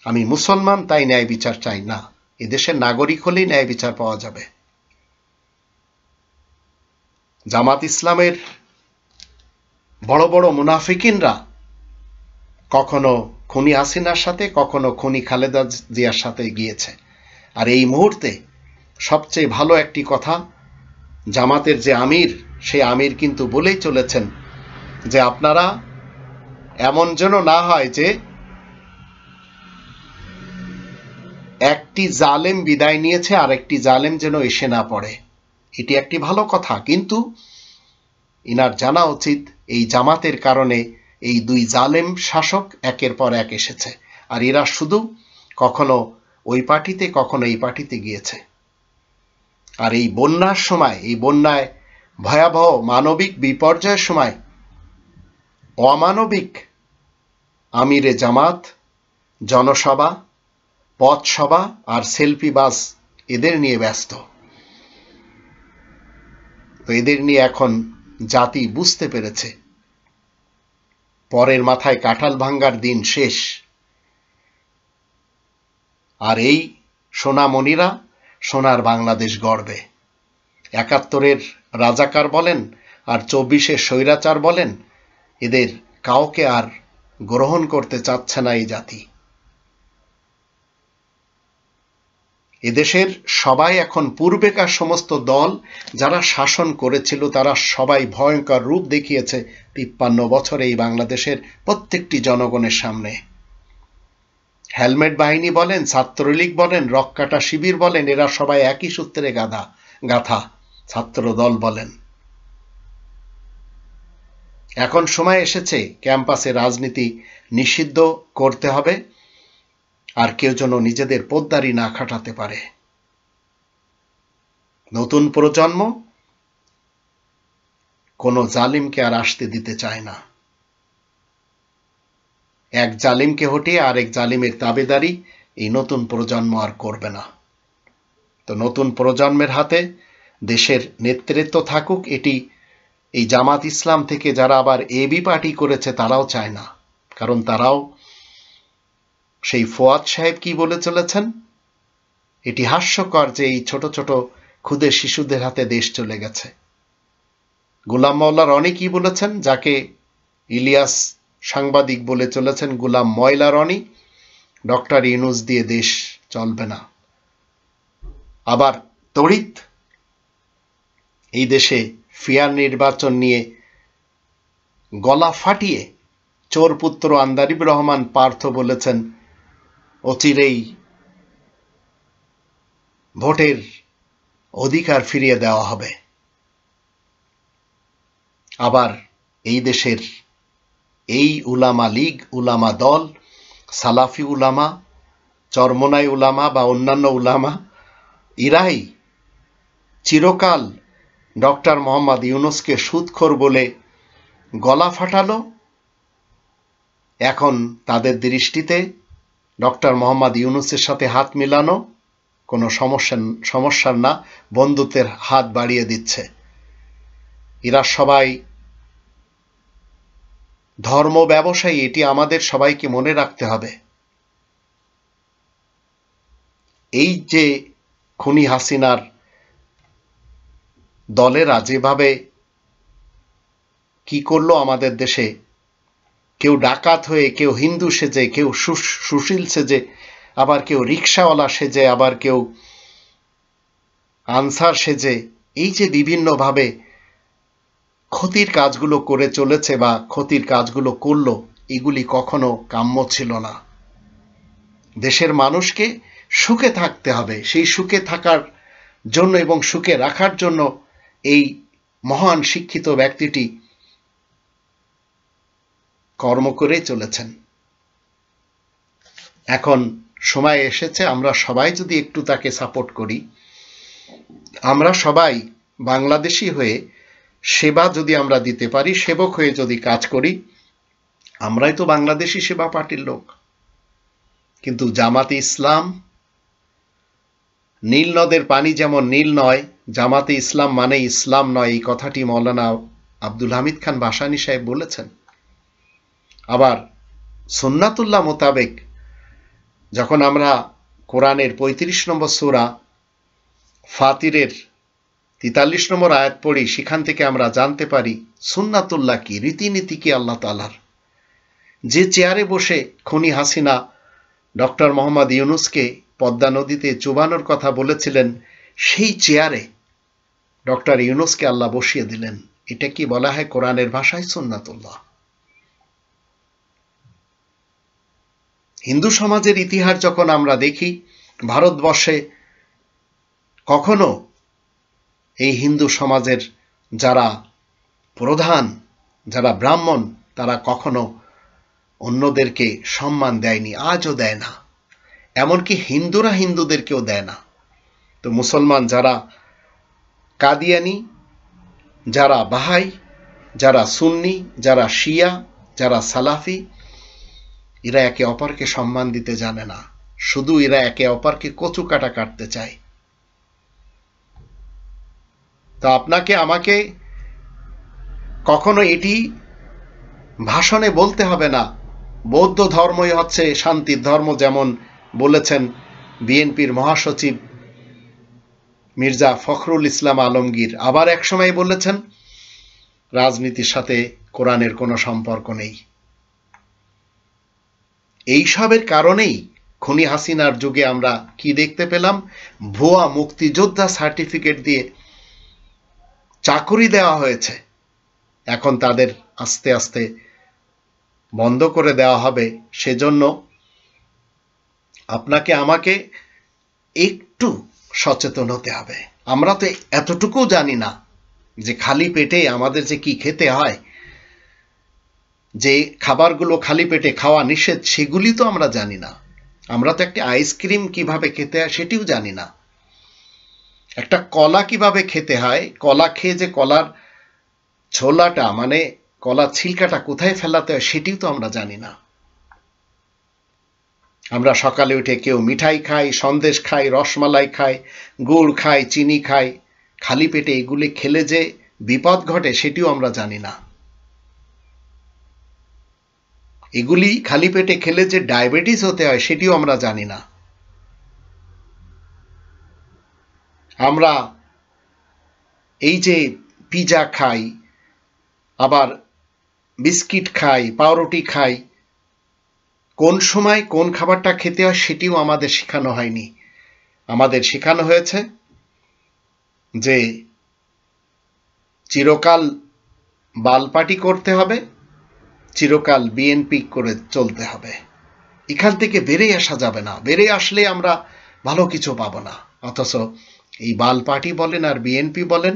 আমি মুসলমান তাই ন্যায় বিচার চাই না এদেশের নাগরিক হলেই ন্যায় বিচার পাওয়া যাবে জামাত ইসলামের বড় বড় মুনাফিকিনরা কখনো খুনি হাসিনার সাথে কখনো খুনি খালেদা জিয়ার সাথে গিয়েছে আর এই মুহূর্তে সবচেয়ে ভালো একটি কথা জামাতের যে আমির সেই আমির কিন্তু বলেই চলেছেন যে আপনারা এমন যেন না হয় যে একটি জালেম বিদায় নিয়েছে আর একটি জালেম যেন এসে না পড়ে এটি একটি ভালো কথা কিন্তু ইনার জানা উচিত এই জামাতের কারণে এই দুই জালেম শাসক একের পর এক এসেছে আর এরা শুধু কখনো ওই পার্টিতে কখনো এই পার্টিতে গিয়েছে আর এই বন্যার সময় এই বন্যায় ভয়াবহ মানবিক বিপর্যয়ের সময় অমানবিক আমিরে জামাত জনসভা পথসভা আর সেলফি বাস এদের নিয়ে ব্যস্ত তো এদের নিয়ে এখন জাতি বুঝতে পেরেছে পরের মাথায় কাঁঠাল ভাঙ্গার দিন শেষ আর এই সোনামণিরা সোনার বাংলাদেশ গড়বে একাত্তরের রাজাকার বলেন আর চব্বিশের স্বৈরাচার বলেন এদের কাউকে আর গ্রহণ করতে চাচ্ছে না এই জাতি এদেশের সবাই এখন পূর্বেকার সমস্ত দল যারা শাসন করেছিল তারা সবাই ভয়ঙ্কর রূপ দেখিয়েছে তিপ্পান্ন বছরে এই বাংলাদেশের প্রত্যেকটি জনগণের সামনে হেলমেট বাহিনী বলেন ছাত্রলীগ বলেন রক্কাটা শিবির বলেন এরা সবাই একই সূত্রে গাধা গাথা ছাত্র দল বলেন এখন সময় এসেছে ক্যাম্পাসে রাজনীতি নিষিদ্ধ করতে হবে আর কেউ যেন নিজেদের পোদ্দারি না খাটাতে পারে নতুন প্রজন্ম কোনো জালিমকে আর আসতে দিতে চায় না এক জালিমকে হটিয়ে আরেক জালিমের তাবেদারি এই নতুন প্রজন্ম আর করবে না তো নতুন প্রজন্মের হাতে দেশের নেতৃত্ব থাকুক এটি এই জামাত ইসলাম থেকে যারা আবার এবি পার্টি করেছে তারাও চায় না কারণ তারাও সেই ফোয়াদ সাহেব কি বলে চলেছেন এটি হাস্যকর যে এই ছোট ছোট ক্ষুদে শিশুদের হাতে দেশ চলে গেছে গোলাম মাওলার অনেকই বলেছেন যাকে ইলিয়াস সাংবাদিক বলে চলেছেন গোলাম ময়লা রনি ডক্টর ইনুস দিয়ে দেশ চলবে না আবার তড়িৎ এই দেশে ফিয়ার নির্বাচন নিয়ে গলা ফাটিয়ে চোর পুত্র আন্দারিব রহমান পার্থ বলেছেন অচিরেই ভোটের অধিকার ফিরিয়ে দেওয়া হবে আবার এই দেশের এই উলামা লীগ উলামা দল সালাফি উলামা চরমনাই উলামা বা অন্যান্য উলামা ইরাই চিরকাল ডক্টর মোহাম্মদ ইউনুসকে সুদখোর বলে গলা ফাটালো এখন তাদের দৃষ্টিতে ডক্টর মোহাম্মদ ইউনুসের সাথে হাত মিলানো কোনো সমস্যার না বন্ধুত্বের হাত বাড়িয়ে দিচ্ছে এরা সবাই ধর্ম ব্যবসায়ী এটি আমাদের সবাইকে মনে রাখতে হবে এই যে খুনি হাসিনার দলেরা যেভাবে কি করলো আমাদের দেশে কেউ ডাকাত হয়ে কেউ হিন্দু সেজে কেউ সুশীল সেজে আবার কেউ রিক্সাওয়ালা সেজে আবার কেউ আনসার সেজে এই যে বিভিন্নভাবে ক্ষতির কাজগুলো করে চলেছে বা ক্ষতির কাজগুলো করল এগুলি কখনো কাম্য ছিল না দেশের মানুষকে সুখে থাকতে হবে সেই সুখে থাকার জন্য এবং সুখে রাখার জন্য এই মহান শিক্ষিত ব্যক্তিটি কর্ম করে চলেছেন এখন সময় এসেছে আমরা সবাই যদি একটু তাকে সাপোর্ট করি আমরা সবাই বাংলাদেশি হয়ে সেবা যদি আমরা দিতে পারি সেবক হয়ে যদি কাজ করি আমরাই তো বাংলাদেশি সেবা পার্টির লোক কিন্তু জামাতে ইসলাম নীল নদের পানি যেমন নীল নয় জামাতে ইসলাম মানে ইসলাম নয় এই কথাটি মৌলানা আব্দুল হামিদ খান ভাসানী সাহেব বলেছেন আবার সুন্নাতুল্লাহ মোতাবেক যখন আমরা কোরআনের ৩৫ নম্বর সুরা ফাতিরের তেতাল্লিশ নম্বর আয়াত পড়ি সেখান থেকে আমরা জানতে পারি সুন্নাতুল্লাহ কি রীতিনীতি কি আল্লাহ তালার যে চেয়ারে বসে খনি হাসিনা ডক্টর মোহাম্মদ ইউনুসকে পদ্মা নদীতে চুবানোর কথা বলেছিলেন সেই চেয়ারে ডক্টর ইউনুসকে আল্লাহ বসিয়ে দিলেন এটা কি বলা হয় কোরআনের ভাষায় সুন্নাতুল্লাহ হিন্দু সমাজের ইতিহাস যখন আমরা দেখি ভারতবর্ষে কখনো এই হিন্দু সমাজের যারা প্রধান যারা ব্রাহ্মণ তারা কখনো অন্যদেরকে সম্মান দেয়নি আজও দেয় না এমনকি হিন্দুরা হিন্দুদেরকেও দেয় না তো মুসলমান যারা কাদিয়ানি যারা বাহাই যারা সুন্নি যারা শিয়া যারা সালাফি এরা একে অপরকে সম্মান দিতে জানে না শুধু এরা একে অপরকে কচু কাটা কাটতে চায় তো আপনাকে আমাকে কখনো এটি ভাষণে বলতে হবে না বৌদ্ধ ধর্মই হচ্ছে শান্তির ধর্ম যেমন বলেছেন বিএনপির মহাসচিব মির্জা ফখরুল ইসলাম আলমগীর আবার একসময় বলেছেন রাজনীতির সাথে কোরআনের কোনো সম্পর্ক নেই এইসবের কারণেই খনি হাসিনার যুগে আমরা কি দেখতে পেলাম ভুয়া মুক্তিযোদ্ধা সার্টিফিকেট দিয়ে চাকুরি দেওয়া হয়েছে এখন তাদের আস্তে আস্তে বন্ধ করে দেওয়া হবে সেজন্য আপনাকে আমাকে একটু সচেতন হতে হবে আমরা তো এতটুকু জানি না যে খালি পেটে আমাদের যে কি খেতে হয় যে খাবারগুলো খালি পেটে খাওয়া নিষেধ সেগুলি তো আমরা জানি না আমরা তো একটি আইসক্রিম কিভাবে খেতে হয় সেটিও জানি না একটা কলা কিভাবে খেতে হয় কলা খেয়ে যে কলার ছোলাটা মানে কলা ছিলকাটা কোথায় ফেলাতে হয় সেটিও তো আমরা জানি না আমরা সকালে উঠে কেউ মিঠাই খাই সন্দেশ খাই রসমালাই খাই গুড় খাই চিনি খাই খালি পেটে এগুলি খেলে যে বিপদ ঘটে সেটিও আমরা জানি না এগুলি খালি পেটে খেলে যে ডায়াবেটিস হতে হয় সেটিও আমরা জানি না আমরা এই যে পিজা খাই আবার বিস্কিট খাই পাউরুটি খাই কোন সময় কোন খাবারটা খেতে হয় সেটিও আমাদের শেখানো হয়নি আমাদের শেখানো হয়েছে যে চিরকাল বালপাটি করতে হবে চিরকাল বিএনপি করে চলতে হবে এখান থেকে বেড়ে আসা যাবে না বেড়ে আসলে আমরা ভালো কিছু পাবো না অথচ এই বাল পার্টি বলেন আর বিএনপি বলেন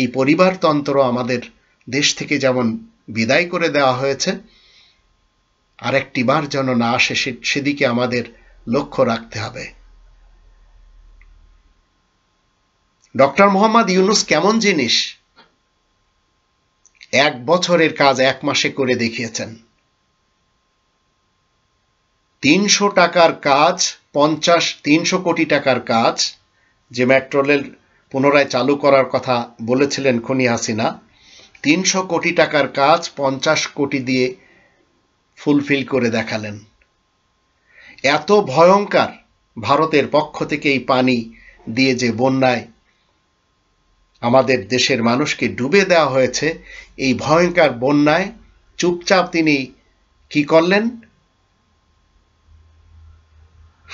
এই পরিবারতন্ত্র আমাদের দেশ থেকে যেমন বিদায় করে দেওয়া হয়েছে আরেকটি বার যেন না আসে সেদিকে আমাদের লক্ষ্য রাখতে হবে ডক্টর মোহাম্মদ ইউনুস কেমন জিনিস এক বছরের কাজ এক মাসে করে দেখিয়েছেন তিনশো টাকার কাজ পঞ্চাশ তিনশো কোটি টাকার কাজ যে মেট্রো রেল পুনরায় চালু করার কথা বলেছিলেন খনি হাসিনা তিনশো কোটি টাকার কাজ পঞ্চাশ কোটি দিয়ে ফুলফিল করে দেখালেন এত ভয়ঙ্কর ভারতের পক্ষ থেকে এই পানি দিয়ে যে বন্যায় আমাদের দেশের মানুষকে ডুবে দেওয়া হয়েছে এই ভয়ঙ্কর বন্যায় চুপচাপ তিনি কি করলেন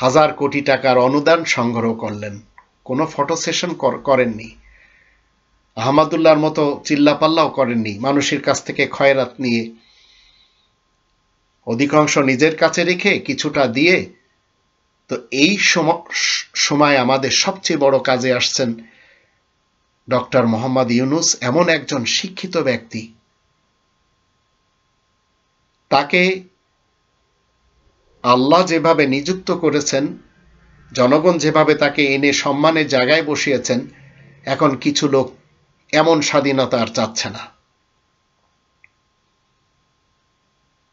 হাজার কোটি টাকার অনুদান সংগ্রহ করলেন কোনো ফটো সেশন করেননি আহমাদুল্লাহর মতো চিল্লাপাল্লাও করেননি মানুষের কাছ থেকে ক্ষয়রাত নিয়ে অধিকাংশ নিজের কাছে রেখে কিছুটা দিয়ে তো এই সময় আমাদের সবচেয়ে বড় কাজে আসছেন ডক্টর মোহাম্মদ ইউনুস এমন একজন শিক্ষিত ব্যক্তি তাকে আল্লাহ যেভাবে নিযুক্ত করেছেন জনগণ যেভাবে তাকে এনে সম্মানের জায়গায় বসিয়েছেন এখন কিছু লোক এমন স্বাধীনতা আর চাচ্ছে না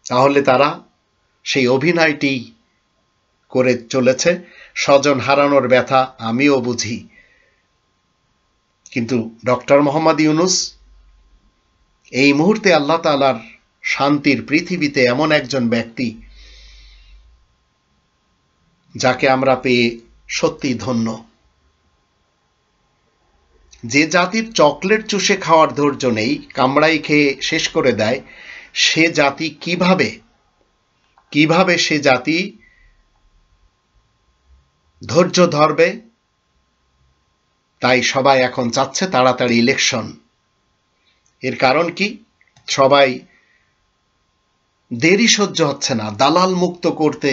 তাহলে তারা সেই অভিনয়টি করে চলেছে স্বজন হারানোর ব্যথা আমিও বুঝি কিন্তু ডক্টর মোহাম্মদ ইউনুস এই মুহূর্তে আল্লাহ তালার শান্তির পৃথিবীতে এমন একজন ব্যক্তি যাকে আমরা পেয়ে সত্যি ধন্য যে জাতির চকলেট চুষে খাওয়ার ধৈর্য নেই কামড়াই খেয়ে শেষ করে দেয় সে জাতি কিভাবে কিভাবে সে জাতি ধৈর্য ধরবে তাই সবাই এখন চাচ্ছে তাড়াতাড়ি ইলেকশন এর কারণ কি সবাই দেরি সহ্য হচ্ছে না দালাল মুক্ত করতে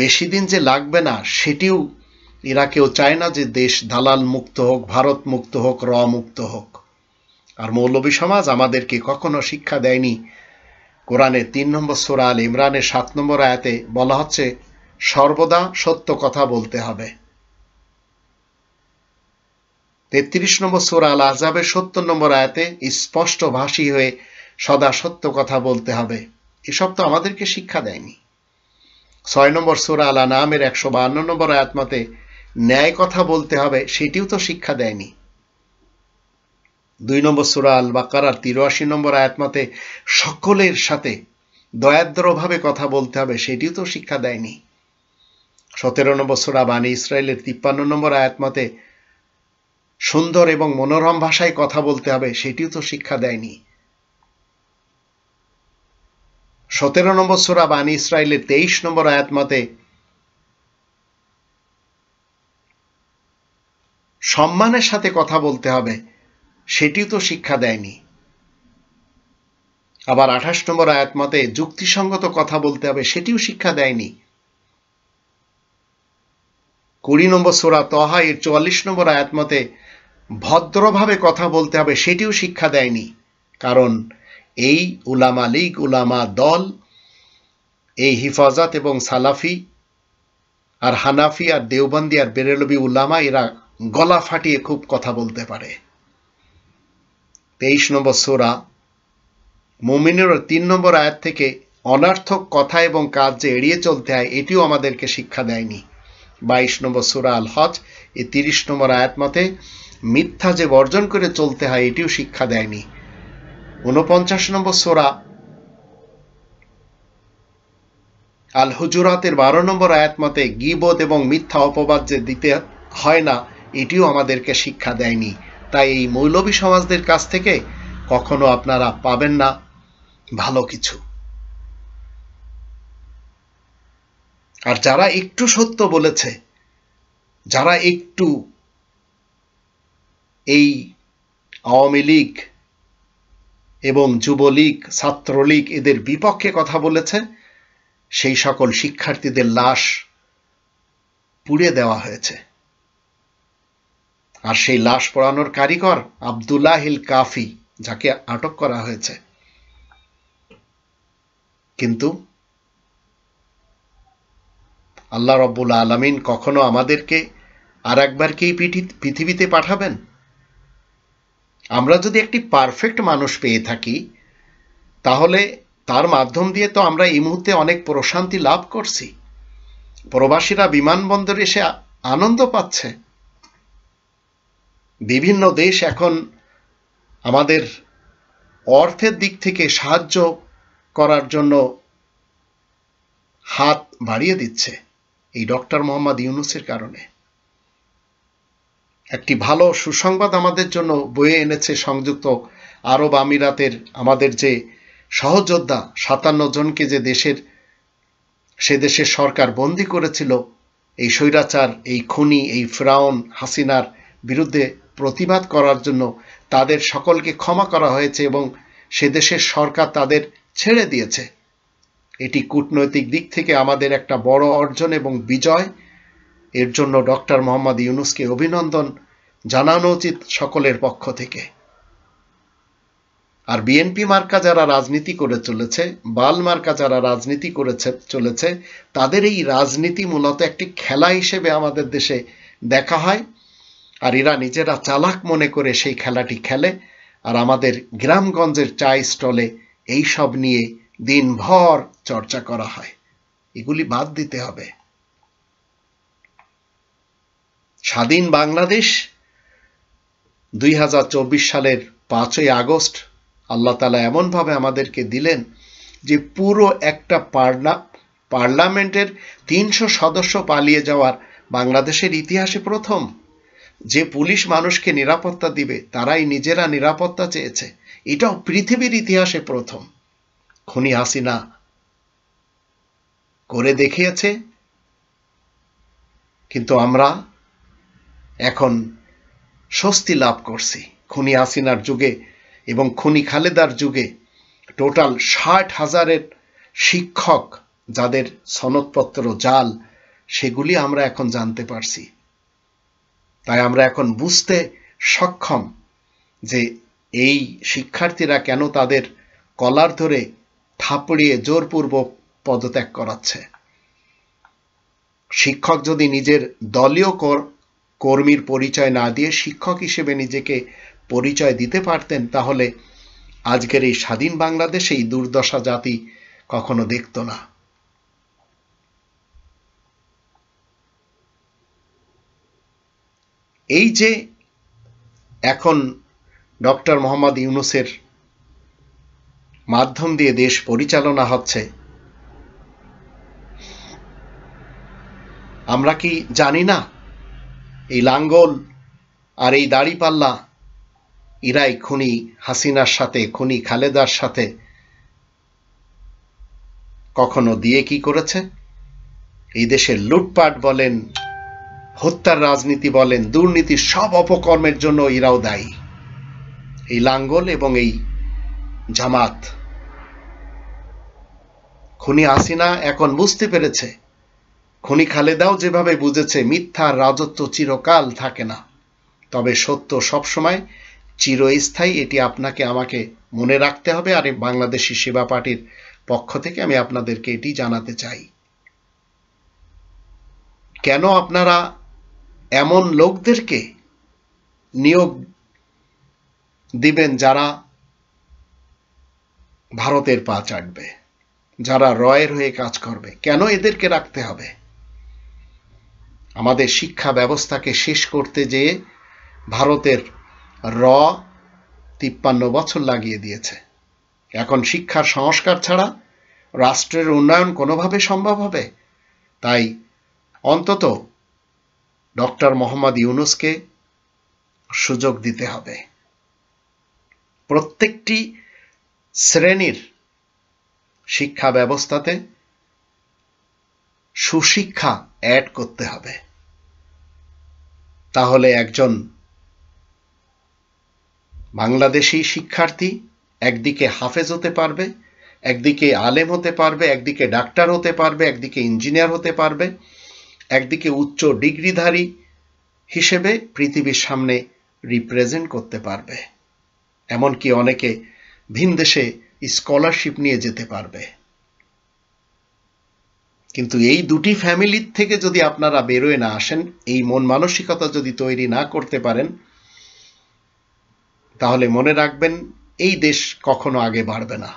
বেশি দিন যে লাগবে না সেটিও এরা কেউ চায় না যে দেশ দালাল মুক্ত হোক ভারত মুক্ত হোক র মুক্ত হোক আর মৌলবী সমাজ আমাদেরকে কখনো শিক্ষা দেয়নি কোরআনের তিন নম্বর সোরা আল ইমরানের সাত নম্বর আয়াতে বলা হচ্ছে সর্বদা সত্য কথা বলতে হবে তেত্রিশ নম্বর সোরা আল আজাবের সত্তর নম্বর আয়াতে স্পষ্ট ভাষী হয়ে সদা সত্য কথা বলতে হবে এসব তো আমাদেরকে শিক্ষা দেয়নি ছয় নম্বর সোরা আলা নামের একশো বান্ন নম্বর আয়াতমাতে ন্যায় কথা বলতে হবে সেটিও তো শিক্ষা দেয়নি দুই নম্বর সুরা আল বাকারার তিরাশি নম্বর আয়াতমাতে সকলের সাথে দয়াদ্রভাবে কথা বলতে হবে সেটিও তো শিক্ষা দেয়নি সতেরো নম্বর সুরা বাণী ইসরায়েলের তিপ্পান্ন নম্বর আয়াতমাতে সুন্দর এবং মনোরম ভাষায় কথা বলতে হবে সেটিও তো শিক্ষা দেয়নি সতেরো নম্বর সোরা বানী ইসরায়েলের তেইশ নম্বর আয়াত মতে সম্মানের সাথে কথা বলতে হবে সেটিও তো শিক্ষা দেয়নি আবার আঠাশ নম্বর আয়াত মতে যুক্তিসঙ্গত কথা বলতে হবে সেটিও শিক্ষা দেয়নি কুড়ি নম্বর সোরা তহা এর চুয়াল্লিশ নম্বর আয়াত মতে ভদ্রভাবে কথা বলতে হবে সেটিও শিক্ষা দেয়নি কারণ এই উলামা লীগ উলামা দল এই হিফাজত এবং সালাফি আর হানাফি আর দেওবন্দি আর বেরেলবি উলামা এরা গলা ফাটিয়ে খুব কথা বলতে পারে তেইশ নম্বর সোরা মুমিনের তিন নম্বর আয়াত থেকে অনার্থক কথা এবং কাজ যে এড়িয়ে চলতে হয় এটিও আমাদেরকে শিক্ষা দেয়নি বাইশ নম্বর সুরা আল হজ এই তিরিশ নম্বর আয়াত মতে মিথ্যা যে বর্জন করে চলতে হয় এটিও শিক্ষা দেয়নি উনপঞ্চাশ নম্বর সোরা আল হুজুরাতের বারো নম্বর আয়াত মতে গিবোধ এবং মিথ্যা অপবাদ যে দিতে হয় না এটিও আমাদেরকে শিক্ষা দেয়নি তাই এই মৌলবী সমাজদের কাছ থেকে কখনো আপনারা পাবেন না ভালো কিছু আর যারা একটু সত্য বলেছে যারা একটু এই আওয়ামী লীগ এবং যুবলীগ ছাত্রলীগ এদের বিপক্ষে কথা বলেছে সেই সকল শিক্ষার্থীদের লাশ পুড়ে দেওয়া হয়েছে আর সেই লাশ পড়ানোর কারিগর আবদুল্লাহিল কাফি যাকে আটক করা হয়েছে কিন্তু আল্লাহ রব্বুল আলমিন কখনো আমাদেরকে আর একবার কি পৃথিবীতে পাঠাবেন আমরা যদি একটি পারফেক্ট মানুষ পেয়ে থাকি তাহলে তার মাধ্যম দিয়ে তো আমরা এই মুহূর্তে অনেক প্রশান্তি লাভ করছি প্রবাসীরা বিমানবন্দরে এসে আনন্দ পাচ্ছে বিভিন্ন দেশ এখন আমাদের অর্থের দিক থেকে সাহায্য করার জন্য হাত বাড়িয়ে দিচ্ছে এই ডক্টর মোহাম্মদ ইউনুসের কারণে একটি ভালো সুসংবাদ আমাদের জন্য বয়ে এনেছে সংযুক্ত আরব আমিরাতের আমাদের যে সহযোদ্ধা সাতান্ন জনকে যে দেশের সে দেশের সরকার বন্দি করেছিল এই স্বৈরাচার এই খুনি এই ফ্রাউন হাসিনার বিরুদ্ধে প্রতিবাদ করার জন্য তাদের সকলকে ক্ষমা করা হয়েছে এবং সে দেশের সরকার তাদের ছেড়ে দিয়েছে এটি কূটনৈতিক দিক থেকে আমাদের একটা বড় অর্জন এবং বিজয় এর জন্য ডক্টর মোহাম্মদ ইউনুসকে অভিনন্দন জানানো উচিত সকলের পক্ষ থেকে আর বিএনপি মার্কা যারা রাজনীতি করে চলেছে বাল মার্কা যারা রাজনীতি করেছে চলেছে তাদের এই রাজনীতি মূলত একটি খেলা হিসেবে আমাদের দেশে দেখা হয় আর এরা নিজেরা চালাক মনে করে সেই খেলাটি খেলে আর আমাদের গ্রামগঞ্জের চা স্টলে এই সব নিয়ে দিনভর চর্চা করা হয় এগুলি বাদ দিতে হবে স্বাধীন বাংলাদেশ দুই সালের পাঁচই আগস্ট আল্লাহ তালা এমনভাবে আমাদেরকে দিলেন যে পুরো একটা পার্লা পার্লামেন্টের তিনশো সদস্য পালিয়ে যাওয়ার বাংলাদেশের ইতিহাসে প্রথম যে পুলিশ মানুষকে নিরাপত্তা দিবে তারাই নিজেরা নিরাপত্তা চেয়েছে এটাও পৃথিবীর ইতিহাসে প্রথম খুনি হাসিনা করে দেখিয়েছে কিন্তু আমরা এখন স্বস্তি লাভ করছি খুনি হাসিনার যুগে এবং খুনি খালেদার যুগে টোটাল ষাট হাজারের শিক্ষক যাদের সনদপত্র জাল সেগুলি আমরা এখন জানতে পারছি তাই আমরা এখন বুঝতে সক্ষম যে এই শিক্ষার্থীরা কেন তাদের কলার ধরে থাপড়িয়ে জোরপূর্বক পদত্যাগ করাচ্ছে শিক্ষক যদি নিজের দলীয় কর্মীর পরিচয় না দিয়ে শিক্ষক হিসেবে নিজেকে পরিচয় দিতে পারতেন তাহলে আজকের এই স্বাধীন বাংলাদেশে এই দুর্দশা জাতি কখনো দেখত না এই যে এখন ডক্টর মোহাম্মদ ইউনুসের মাধ্যম দিয়ে দেশ পরিচালনা হচ্ছে আমরা কি জানি না এই লাঙ্গল আর এই দাড়িপাল্লা ইরাই খুনি হাসিনার সাথে খুনি খালেদার সাথে কখনো দিয়ে কি করেছে এই দেশের লুটপাট বলেন হত্যার রাজনীতি বলেন দুর্নীতি সব অপকর্মের জন্য এরাও দায়ী এই লাঙ্গল এবং এই জামাত খুনি হাসিনা এখন বুঝতে পেরেছে খনি খালেদাও যেভাবে বুঝেছে মিথ্যার রাজত্ব চিরকাল থাকে না তবে সত্য সবসময় চিরস্থায়ী এটি আপনাকে আমাকে মনে রাখতে হবে আর বাংলাদেশি সেবা পার্টির পক্ষ থেকে আমি আপনাদেরকে এটি জানাতে চাই কেন আপনারা এমন লোকদেরকে নিয়োগ দিবেন যারা ভারতের পা চাটবে যারা রয়ের হয়ে কাজ করবে কেন এদেরকে রাখতে হবে আমাদের শিক্ষা ব্যবস্থাকে শেষ করতে যেয়ে ভারতের র তিপ্পান্ন বছর লাগিয়ে দিয়েছে এখন শিক্ষার সংস্কার ছাড়া রাষ্ট্রের উন্নয়ন কোনোভাবে সম্ভব হবে তাই অন্তত ডক্টর মোহাম্মদ ইউনুসকে সুযোগ দিতে হবে প্রত্যেকটি শ্রেণীর শিক্ষা ব্যবস্থাতে সুশিক্ষা অ্যাড করতে হবে তাহলে একজন বাংলাদেশি শিক্ষার্থী একদিকে হাফেজ হতে পারবে একদিকে আলেম হতে পারবে একদিকে ডাক্তার হতে পারবে একদিকে ইঞ্জিনিয়ার হতে পারবে একদিকে উচ্চ ডিগ্রিধারী হিসেবে পৃথিবীর সামনে রিপ্রেজেন্ট করতে পারবে এমনকি অনেকে ভিন দেশে স্কলারশিপ নিয়ে যেতে পারবে কিন্তু এই দুটি ফ্যামিলির থেকে যদি আপনারা বেরোয় না আসেন এই মন মানসিকতা যদি তৈরি না করতে পারেন তাহলে মনে রাখবেন এই দেশ কখনো আগে বাড়বে না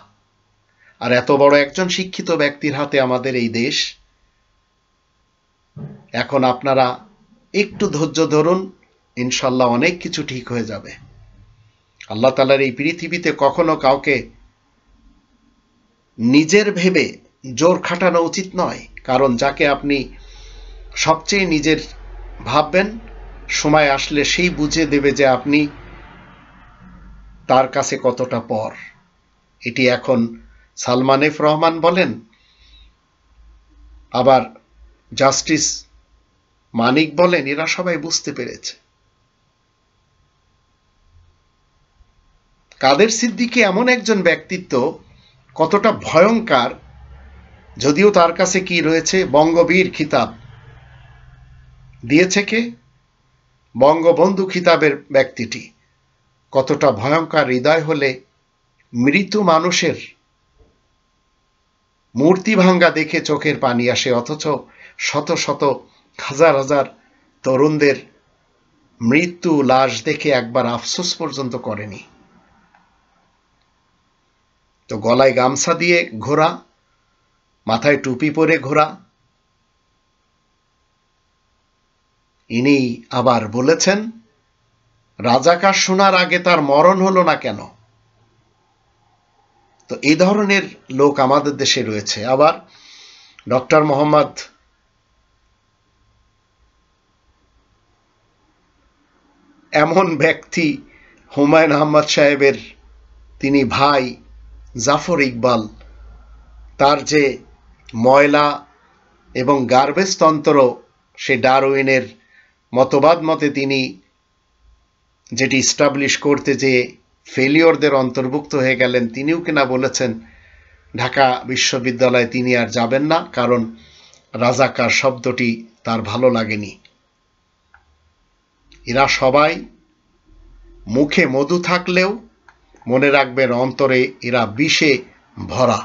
আর এত বড় একজন শিক্ষিত ব্যক্তির হাতে আমাদের এই দেশ এখন আপনারা একটু ধৈর্য ধরুন ইনশাল্লাহ অনেক কিছু ঠিক হয়ে যাবে আল্লাহ তালার এই পৃথিবীতে কখনো কাউকে নিজের ভেবে জোর খাটানো উচিত নয় কারণ যাকে আপনি সবচেয়ে নিজের ভাববেন সময় আসলে সেই বুঝে দেবে যে আপনি তার কাছে কতটা পর এটি এখন সালমান এফ রহমান বলেন আবার জাস্টিস মানিক বলেন এরা সবাই বুঝতে পেরেছে কাদের সিদ্দিকে এমন একজন ব্যক্তিত্ব কতটা ভয়ঙ্কার যদিও তার কাছে কি রয়েছে বঙ্গবীর খিতাব দিয়েছে কে বঙ্গবন্ধু খিতাবের ব্যক্তিটি কতটা ভয়ঙ্কর হৃদয় হলে মৃত মানুষের মূর্তি ভাঙ্গা দেখে চোখের পানি আসে অথচ শত শত হাজার হাজার তরুণদের মৃত্যু লাশ দেখে একবার আফসোস পর্যন্ত করেনি তো গলায় গামছা দিয়ে ঘোরা মাথায় টুপি পরে ঘোরা ইনি আবার বলেছেন রাজাকার শোনার আগে তার মরণ হলো না কেন তো এই ধরনের লোক আমাদের দেশে রয়েছে আবার ডক্টর মোহাম্মদ এমন ব্যক্তি হুমায়ুন আহমদ সাহেবের তিনি ভাই জাফর ইকবাল তার যে ময়লা এবং গার্বেজ তন্ত্র সে ডারউইনের মতবাদ মতে তিনি যেটি স্টাবলিশ করতে যে ফেলিওরদের অন্তর্ভুক্ত হয়ে গেলেন তিনিও কিনা বলেছেন ঢাকা বিশ্ববিদ্যালয়ে তিনি আর যাবেন না কারণ রাজাকার শব্দটি তার ভালো লাগেনি এরা সবাই মুখে মধু থাকলেও মনে রাখবেন অন্তরে এরা বিষে ভরা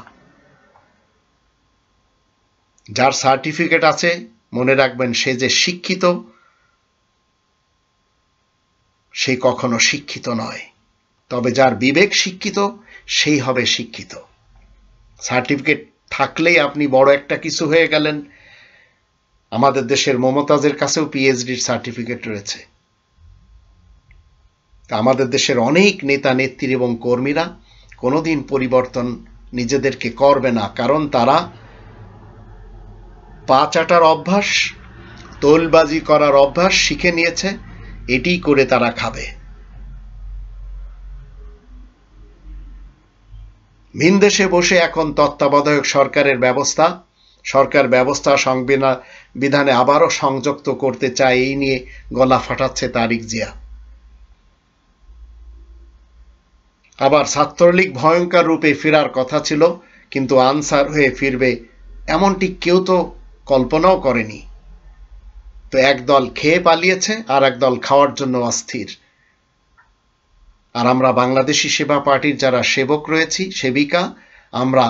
যার সার্টিফিকেট আছে মনে রাখবেন সে যে শিক্ষিত সে কখনো শিক্ষিত নয় তবে যার বিবেক শিক্ষিত সেই হবে শিক্ষিত সার্টিফিকেট থাকলেই আপনি বড় একটা কিছু হয়ে গেলেন আমাদের দেশের মমতাজের কাছেও পিএইচডির সার্টিফিকেট রয়েছে আমাদের দেশের অনেক নেতা নেত্রী এবং কর্মীরা কোনোদিন পরিবর্তন নিজেদেরকে করবে না কারণ তারা পা চাটার অভ্যাস তোলবাজি করার অভ্যাস শিখে নিয়েছে এটি করে তারা খাবে ভিনদেশে বসে এখন তত্ত্বাবধায়ক সরকারের ব্যবস্থা সরকার ব্যবস্থা সংবিধান বিধানে আবারও সংযুক্ত করতে চায় এই নিয়ে গলা ফাটাচ্ছে তারিক জিয়া আবার ছাত্রলীগ ভয়ঙ্কর রূপে ফেরার কথা ছিল কিন্তু আনসার হয়ে ফিরবে এমনটি কেউ তো কল্পনাও করেনি তো একদল খেয়ে পালিয়েছে আর একদল খাওয়ার জন্য অস্থির আর আমরা বাংলাদেশি সেবা পার্টির যারা সেবক রয়েছি সেবিকা আমরা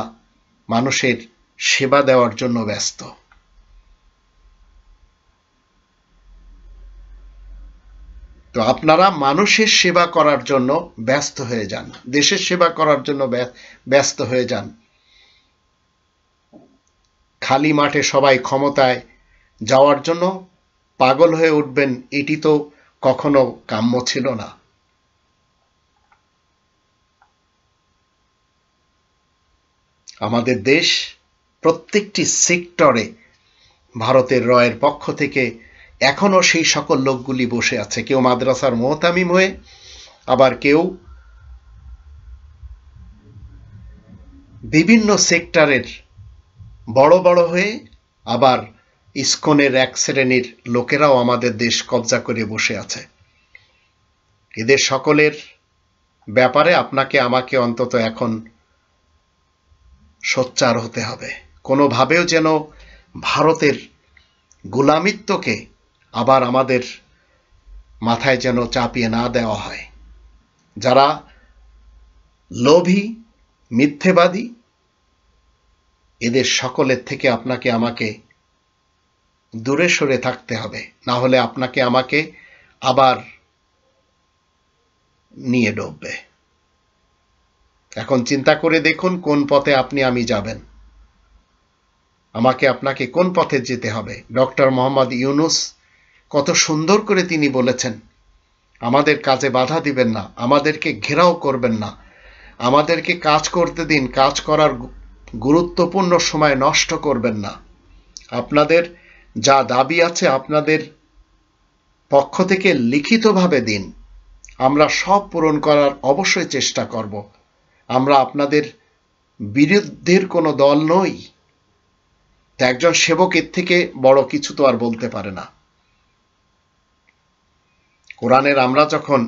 মানুষের সেবা দেওয়ার জন্য ব্যস্ত তো আপনারা মানুষের সেবা করার জন্য ব্যস্ত হয়ে যান দেশের সেবা করার জন্য ব্যস্ত হয়ে যান খালি মাঠে সবাই ক্ষমতায় যাওয়ার জন্য পাগল হয়ে উঠবেন এটি তো কখনো কাম্য ছিল না আমাদের দেশ প্রত্যেকটি সেক্টরে ভারতের রয়ের পক্ষ থেকে এখনও সেই সকল লোকগুলি বসে আছে কেউ মাদ্রাসার মোহতামিম হয়ে আবার কেউ বিভিন্ন সেক্টরের বড় বড় হয়ে আবার ইস্কনের এক শ্রেণীর লোকেরাও আমাদের দেশ কবজা করে বসে আছে এদের সকলের ব্যাপারে আপনাকে আমাকে অন্তত এখন সোচ্চার হতে হবে কোনোভাবেও যেন ভারতের গোলামিত্বকে আবার আমাদের মাথায় যেন চাপিয়ে না দেওয়া হয় যারা লোভী মিথ্যেবাদী এদের সকলের থেকে আপনাকে আমাকে দূরে সরে থাকতে হবে না হলে আপনাকে আমাকে আবার নিয়ে ডুববে এখন চিন্তা করে দেখুন কোন পথে আপনি আমি যাবেন আমাকে আপনাকে কোন পথে যেতে হবে ডক্টর মোহাম্মদ ইউনুস কত সুন্দর করে তিনি বলেছেন আমাদের কাজে বাধা দিবেন না আমাদেরকে ঘেরাও করবেন না আমাদেরকে কাজ করতে দিন কাজ করার গুরুত্বপূর্ণ সময় নষ্ট করবেন না আপনাদের যা দাবি আছে আপনাদের পক্ষ থেকে লিখিতভাবে দিন আমরা সব পূরণ করার অবশ্যই চেষ্টা করব আমরা আপনাদের বিরুদ্ধের কোনো দল নই একজন সেবক এর থেকে বড় কিছু তো আর বলতে পারে না কোরআনের আমরা যখন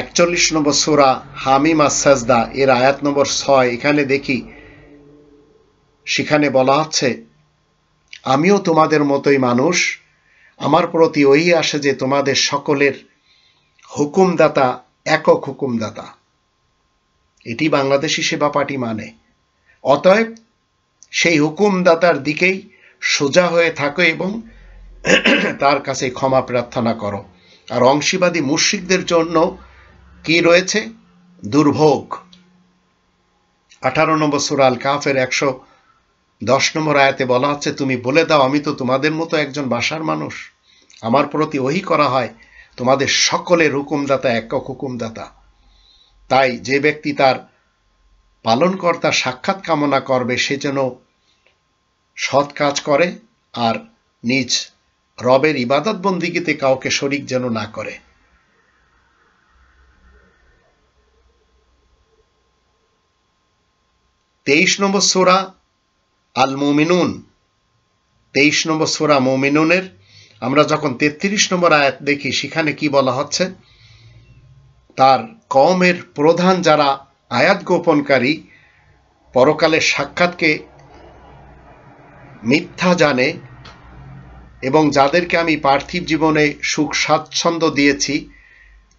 একচল্লিশ নম্বর সোরা হামিমা সাজদা এর আয়াত নম্বর ছয় এখানে দেখি সেখানে বলা হচ্ছে আমিও তোমাদের মতোই মানুষ আমার প্রতি ওই আসে যে তোমাদের সকলের হুকুমদাতা একক হুকুমদাতা এটি বাংলাদেশি সেবা পার্টি মানে অতএব সেই হুকুমদাতার দিকেই সোজা হয়ে থাকো এবং তার কাছে ক্ষমা প্রার্থনা করো আর অংশীবাদী মুর্শিকদের জন্য কি রয়েছে দুর্ভোগ আঠারো নম্বর সুরাল কাফের একশো দশ নম্বর আয়াতে বলা হচ্ছে তুমি বলে দাও আমি তো তোমাদের মতো একজন বাসার মানুষ আমার প্রতি ওহি করা হয় তোমাদের সকলের হুকুমদাতা একক হুকুমদাতা তাই যে ব্যক্তি তার পালনকর্তা সাক্ষাৎ কামনা করবে সে যেন সৎ কাজ করে আর নিজ রবের ইবাদত বন্দিগিতে কাউকে শরিক যেন না করে তেইশ নম্বর সোরা আল মোমিনুন তেইশ নম্বর সোরা মোমিনুনের আমরা যখন তেত্রিশ নম্বর আয়াত দেখি সেখানে কি বলা হচ্ছে তার কমের প্রধান যারা আয়াত গোপনকারী পরকালের সাক্ষাৎকে মিথ্যা জানে এবং যাদেরকে আমি পার্থিব জীবনে সুখ স্বাচ্ছন্দ্য দিয়েছি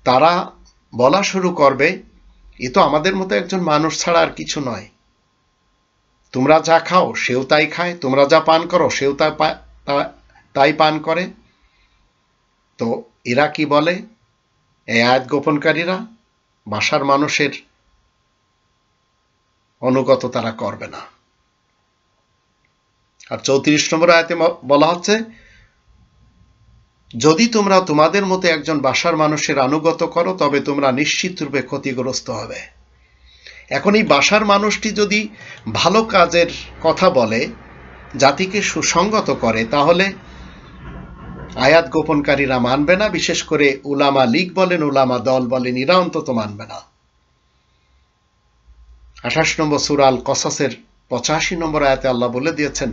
তারা বলা শুরু করবে এ তো আমাদের মতো একজন মানুষ ছাড়া আর কিছু নয় তোমরা যা খাও সেও তাই খায় তোমরা যা পান করো সেও তা তাই পান করে তো এরা কি বলে এই আয়াত গোপনকারীরা বাসার মানুষের অনুগত তারা করবে না আর চৌত্রিশ নম্বর আয়াতে বলা হচ্ছে যদি তোমরা তোমাদের মতো একজন বাসার মানুষের আনুগত করো তবে তোমরা নিশ্চিতরূপে ক্ষতিগ্রস্ত হবে এখন এই বাসার মানুষটি যদি ভালো কাজের কথা বলে জাতিকে সুসঙ্গত করে তাহলে আয়াত গোপনকারীরা মানবে না বিশেষ করে উলামা লীগ বলেন উলামা দল বলেন এরা অন্তত মানবে না আঠাশ নম্বর সুরাল কসাসের পঁচাশি নম্বর আয়াতে আল্লাহ বলে দিয়েছেন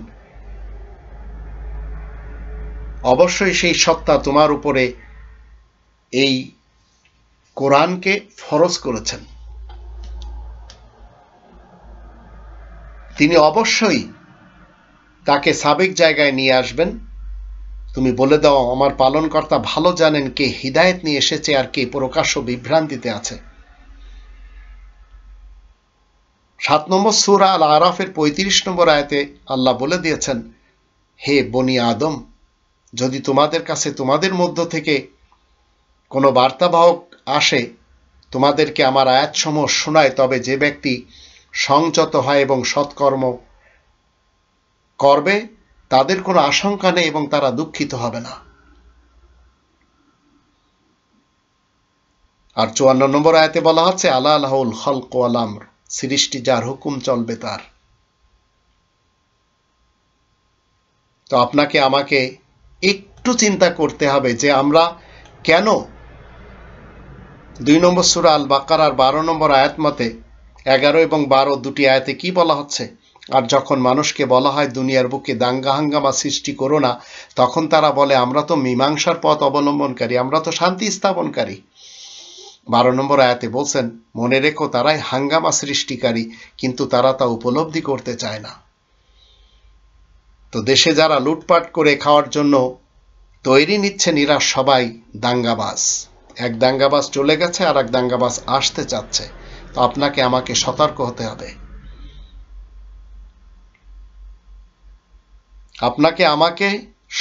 অবশ্যই সেই সত্তা তোমার উপরে এই কোরআনকে ফরজ করেছেন তিনি অবশ্যই তাকে সাবেক জায়গায় নিয়ে আসবেন তুমি বলে দাও আমার পালনকর্তা ভালো জানেন কে হৃদায়ত নিয়ে এসেছে আর কে প্রকাশ্য বিভ্রান্তিতে আছে সাত নম্বর সুরা আল আরাফের পঁয়ত্রিশ নম্বর আয়তে আল্লাহ বলে দিয়েছেন হে বনি আদম যদি তোমাদের কাছে তোমাদের মধ্য থেকে কোনো বার্তাবাহক আসে তোমাদেরকে আমার আয়াতসমূহ শোনায় তবে যে ব্যক্তি সংযত হয় এবং সৎকর্ম করবে তাদের কোনো আশঙ্কা নেই এবং তারা দুঃখিত হবে না আর চুয়ান্ন নম্বর আয়তে বলা হচ্ছে আলা আলাহুল হলক আলাম সৃষ্টি যার হুকুম চলবে তার তো আপনাকে আমাকে একটু চিন্তা করতে হবে যে আমরা কেন দুই নম্বর সুরা আল বাকার আর বারো নম্বর আয়াত মতে এগারো এবং বারো দুটি আয়াতে কি বলা হচ্ছে আর যখন মানুষকে বলা হয় দুনিয়ার বুকে দাঙ্গা হাঙ্গামা সৃষ্টি করো না তখন তারা বলে আমরা তো মীমাংসার পথ অবলম্বনকারী আমরা তো শান্তি স্থাপনকারী বারো নম্বর আয়াতে বলছেন মনে রেখো তারাই হাঙ্গামা সৃষ্টিকারী কিন্তু তারা তা উপলব্ধি করতে চায় না তো দেশে যারা লুটপাট করে খাওয়ার জন্য তৈরি নিচ্ছে নিরা সবাই দাঙ্গাবাস এক দাঙ্গাবাস চলে গেছে আর এক দাঙ্গাবাস আসতে চাচ্ছে তো আপনাকে আমাকে সতর্ক হতে হবে আপনাকে আমাকে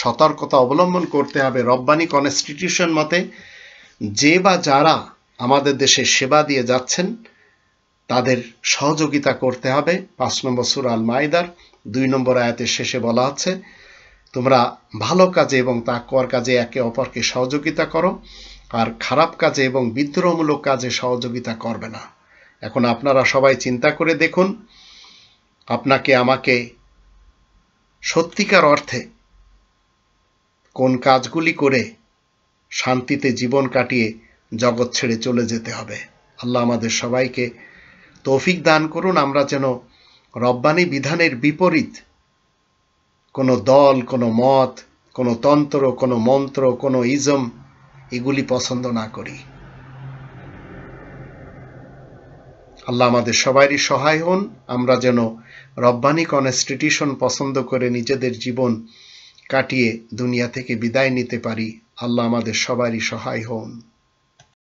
সতর্কতা অবলম্বন করতে হবে রব্বানি কনস্টিটিউশন মতে যে বা যারা আমাদের দেশে সেবা দিয়ে যাচ্ছেন তাদের সহযোগিতা করতে হবে পাঁচ নম্বর সুর আল মায়দার দুই নম্বর আয়াতের শেষে বলা হচ্ছে তোমরা ভালো কাজে এবং তাকুয়ার কাজে একে অপরকে সহযোগিতা করো আর খারাপ কাজে এবং বিদ্রোহমূলক কাজে সহযোগিতা করবে না এখন আপনারা সবাই চিন্তা করে দেখুন আপনাকে আমাকে সত্যিকার অর্থে কোন কাজগুলি করে শান্তিতে জীবন কাটিয়ে জগৎ ছেড়ে চলে যেতে হবে আল্লাহ আমাদের সবাইকে তৌফিক দান করুন আমরা যেন রব্বানি বিধানের বিপরীত কোনো দল কোনো মত কোনো তন্ত্র কোনো মন্ত্র কোনো ইজম এগুলি পছন্দ না করি আল্লাহ আমাদের সবারই সহায় হন আমরা যেন রব্বানি কনস্টিটিউশন পছন্দ করে নিজেদের জীবন কাটিয়ে দুনিয়া থেকে বিদায় নিতে পারি আল্লাহ আমাদের সবারই সহায় হন